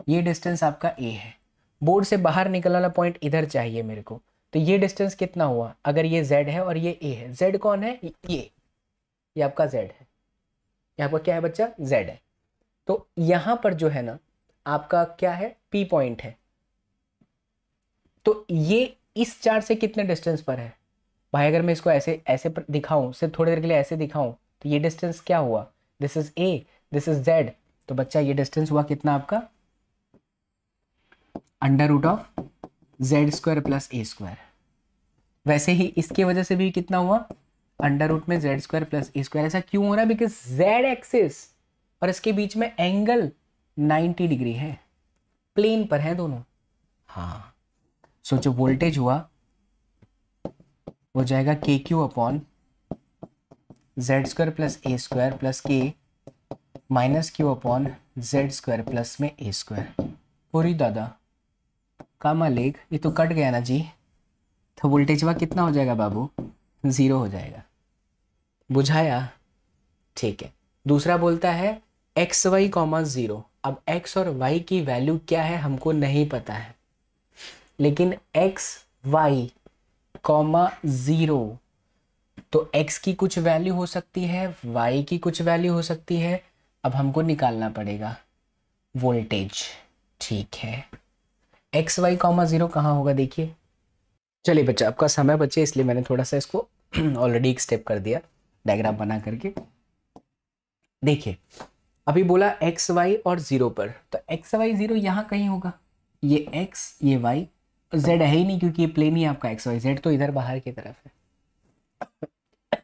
ये डिस्टेंस आपका ए है बोर्ड से बाहर निकल वाला पॉइंट इधर चाहिए मेरे को तो ये डिस्टेंस कितना हुआ अगर ये जेड है और ये ए है जेड कौन है ये ये आपका जेड है ये आपका क्या है बच्चा जेड है तो यहां पर जो है ना आपका क्या है पी पॉइंट है तो ये इस चार से कितने डिस्टेंस पर है भाई अगर मैं इसको ऐसे ऐसे दिखाऊं सिर्फ थोड़ी देर के लिए ऐसे दिखाऊं तो ये डिस्टेंस क्या हुआ this is A this is Z तो बच्चा ये डिस्टेंस हुआ कितना आपका under root of Z square plus A square वैसे ही इसकी वजह से भी कितना हुआ अंडर रूट में Z square plus A square ऐसा क्यों हो रहा है बिकॉज जेड एक्सिस और इसके बीच में एंगल 90 डिग्री है प्लेन पर है दोनों हाँ सो so, जो वोल्टेज हुआ हो जाएगा K Q upon Z square plus A square plus K minus Q upon Z square plus में ए स्क्वायर पूरी दादा कामा लेग ये तो कट गया ना जी तो वोल्टेजवा कितना हो जाएगा बाबू ज़ीरो हो जाएगा बुझाया ठीक है दूसरा बोलता है एक्स वाई कॉमा ज़ीरो अब एक्स और वाई की वैल्यू क्या है हमको नहीं पता है लेकिन एक्स वाई कॉमा ज़ीरो तो एक्स की कुछ वैल्यू हो सकती है वाई की कुछ वैल्यू हो सकती है अब हमको निकालना पड़ेगा वोल्टेज ठीक है एक्स वाई कॉमा ज़ीरो कहाँ होगा देखिए चलिए बच्चा आपका समय बचे इसलिए मैंने थोड़ा सा इसको ऑलरेडी एक स्टेप कर दिया डायग्राम बना करके देखिए अभी बोला एक्स वाई और ज़ीरो पर तो एक्स वाई ज़ीरो यहाँ कहीं होगा ये एक्स ये वाई जेड है ही नहीं क्योंकि ये प्लेन ही आपका एक्स वाई जेड तो इधर बाहर की तरफ है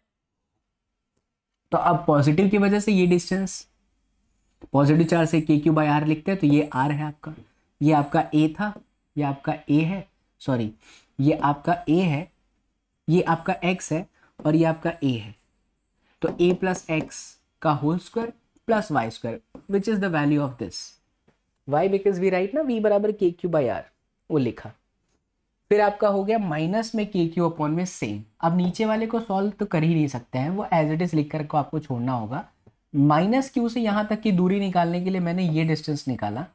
तो अब पॉजिटिव की वजह से ये डिस्टेंस पॉजिटिव चार्ज से के क्यू बाई आर लिखते हैं तो ये आर है आपका ये आपका ए था ये आपका ए है सॉरी ये आपका ए है ये आपका एक्स है और ये आपका ए है तो ए प्लस एक्स का whole square plus Y square which is the value of this Y because we write ना वी बराबर के क्यू बाई आर वो लिखा फिर आपका हो गया माइनस में के क्यू अपॉन में सेम अब नीचे वाले को सॉल्व तो कर ही नहीं सकते हैं वो एज इट इज़ लिख कर को आपको छोड़ना होगा माइनस क्यू से यहाँ तक की दूरी निकालने के लिए मैंने ये डिस्टेंस निकाला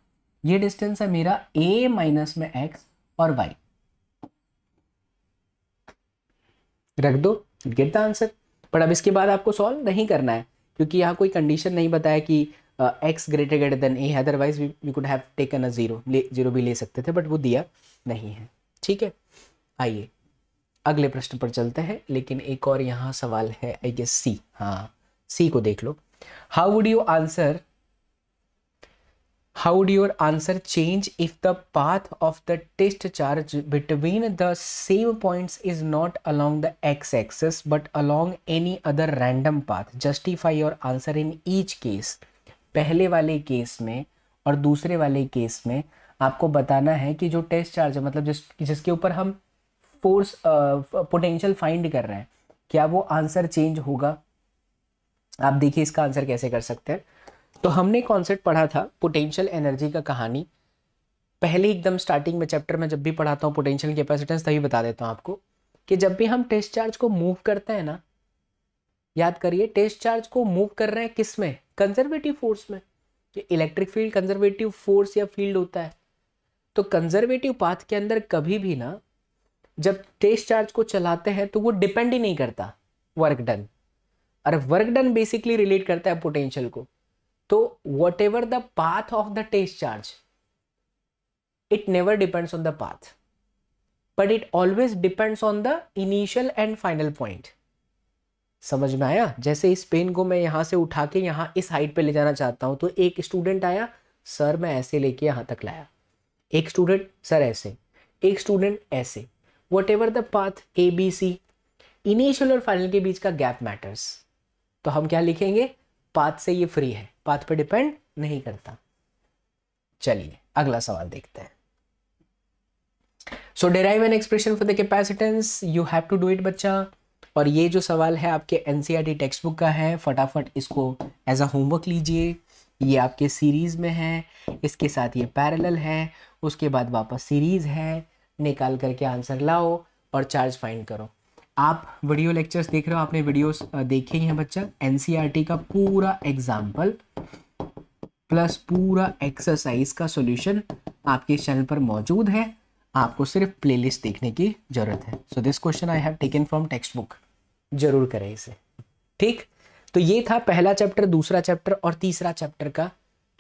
ये डिस्टेंस है मेरा a माइनस में x और y रख दो गेट द आंसर पर अब इसके बाद आपको सॉल्व नहीं करना है क्योंकि यहाँ कोई कंडीशन नहीं बताया कि X greater greater than A है otherwise we could have taken a zero zero भी ले सकते थे बट वो दिया नहीं है ठीक है आइए अगले प्रश्न पर चलते हैं लेकिन एक और यहाँ सवाल है आई गेस सी हाँ सी को देख लो how would you answer how would your answer change if the path of the test charge between the same points is not along the x-axis but along any other random path justify your answer in each case पहले वाले case में और दूसरे वाले case में आपको बताना है कि जो टेस्ट चार्ज है मतलब जिस जिसके ऊपर हम फोर्स पोटेंशियल फाइंड कर रहे हैं क्या वो आंसर चेंज होगा आप देखिए इसका आंसर कैसे कर सकते हैं तो हमने कॉन्सेप्ट पढ़ा था पोटेंशियल एनर्जी का कहानी पहले एकदम स्टार्टिंग में चैप्टर में जब भी पढ़ाता हूँ पोटेंशियल कैपेसिटेंस तभी बता देता हूँ आपको कि जब भी हम टेस्ट चार्ज को मूव करते हैं ना याद करिए टेस्ट चार्ज को मूव कर रहे हैं किस में कंजर्वेटिव फोर्स में कि इलेक्ट्रिक फील्ड कंजर्वेटिव फोर्स या फील्ड होता है तो कंजर्वेटिव पाथ के अंदर कभी भी ना जब टेस्ट चार्ज को चलाते हैं तो वो डिपेंड ही नहीं करता वर्क डन अरे वर्क डन बेसिकली रिलेट करता है पोटेंशियल को तो whatever the path of the test charge it never depends on the path but it always depends on the initial and final point समझ में आया जैसे इस पेन को मैं यहां से उठा के यहां इस हाइट पे ले जाना चाहता हूं तो एक स्टूडेंट आया सर मैं ऐसे लेके यहां तक लाया एक स्टूडेंट सर ऐसे एक स्टूडेंट ऐसे whatever the path A B C initial और फाइनल के बीच का गैप मैटर्स तो हम क्या लिखेंगे पाथ से ये फ्री है पाथ पे डिपेंड नहीं करता चलिए अगला सवाल देखते हैं so derive an expression for the capacitance you have to do it बच्चा और ये जो सवाल है आपके एनसीईआरटी टेक्स्ट बुक का है फटाफट इसको एज अ होमवर्क लीजिए ये आपके सीरीज़ में है इसके साथ ये पैरेलल है उसके बाद वापस सीरीज़ है निकाल करके आंसर लाओ और चार्ज फाइंड करो आप वीडियो लेक्चर्स देख रहे हो आपने वीडियोस देखे ही हैं बच्चा एनसीईआरटी e का पूरा एग्जाम्पल प्लस पूरा एक्सरसाइज का सॉल्यूशन आपके चैनल पर मौजूद है आपको सिर्फ प्लेलिस्ट देखने की जरूरत है so this question I have taken from text book जरूर करें इसे ठीक तो ये था पहला चैप्टर दूसरा चैप्टर और तीसरा चैप्टर का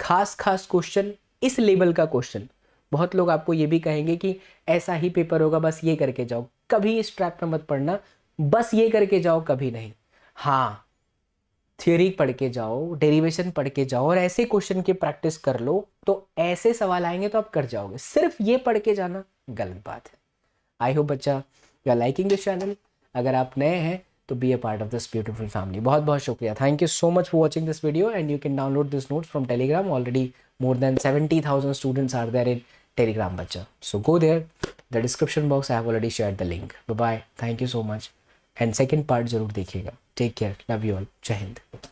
खास खास क्वेश्चन इस लेवल का क्वेश्चन बहुत लोग आपको ये भी कहेंगे कि ऐसा ही पेपर होगा बस ये करके जाओ कभी इस ट्रैप में मत पढ़ना बस ये करके जाओ कभी नहीं हाँ थ्योरी पढ़ के जाओ डेरिवेशन पढ़ के जाओ और ऐसे क्वेश्चन की प्रैक्टिस कर लो तो ऐसे सवाल आएंगे तो आप कर जाओगे सिर्फ ये पढ़ के जाना गलत बात है आई होप बच्चा you are liking this channel अगर आप नए हैं तो be a part of this beautiful family बहुत बहुत शुक्रिया thank you so much for watching this video and you can download this notes from Telegram already more than seventy thousand students are there in Telegram बच्चा so go there the description box I have already share the link bye thank you so much and second part जरूर देखिएगा take care love you all Jai Hind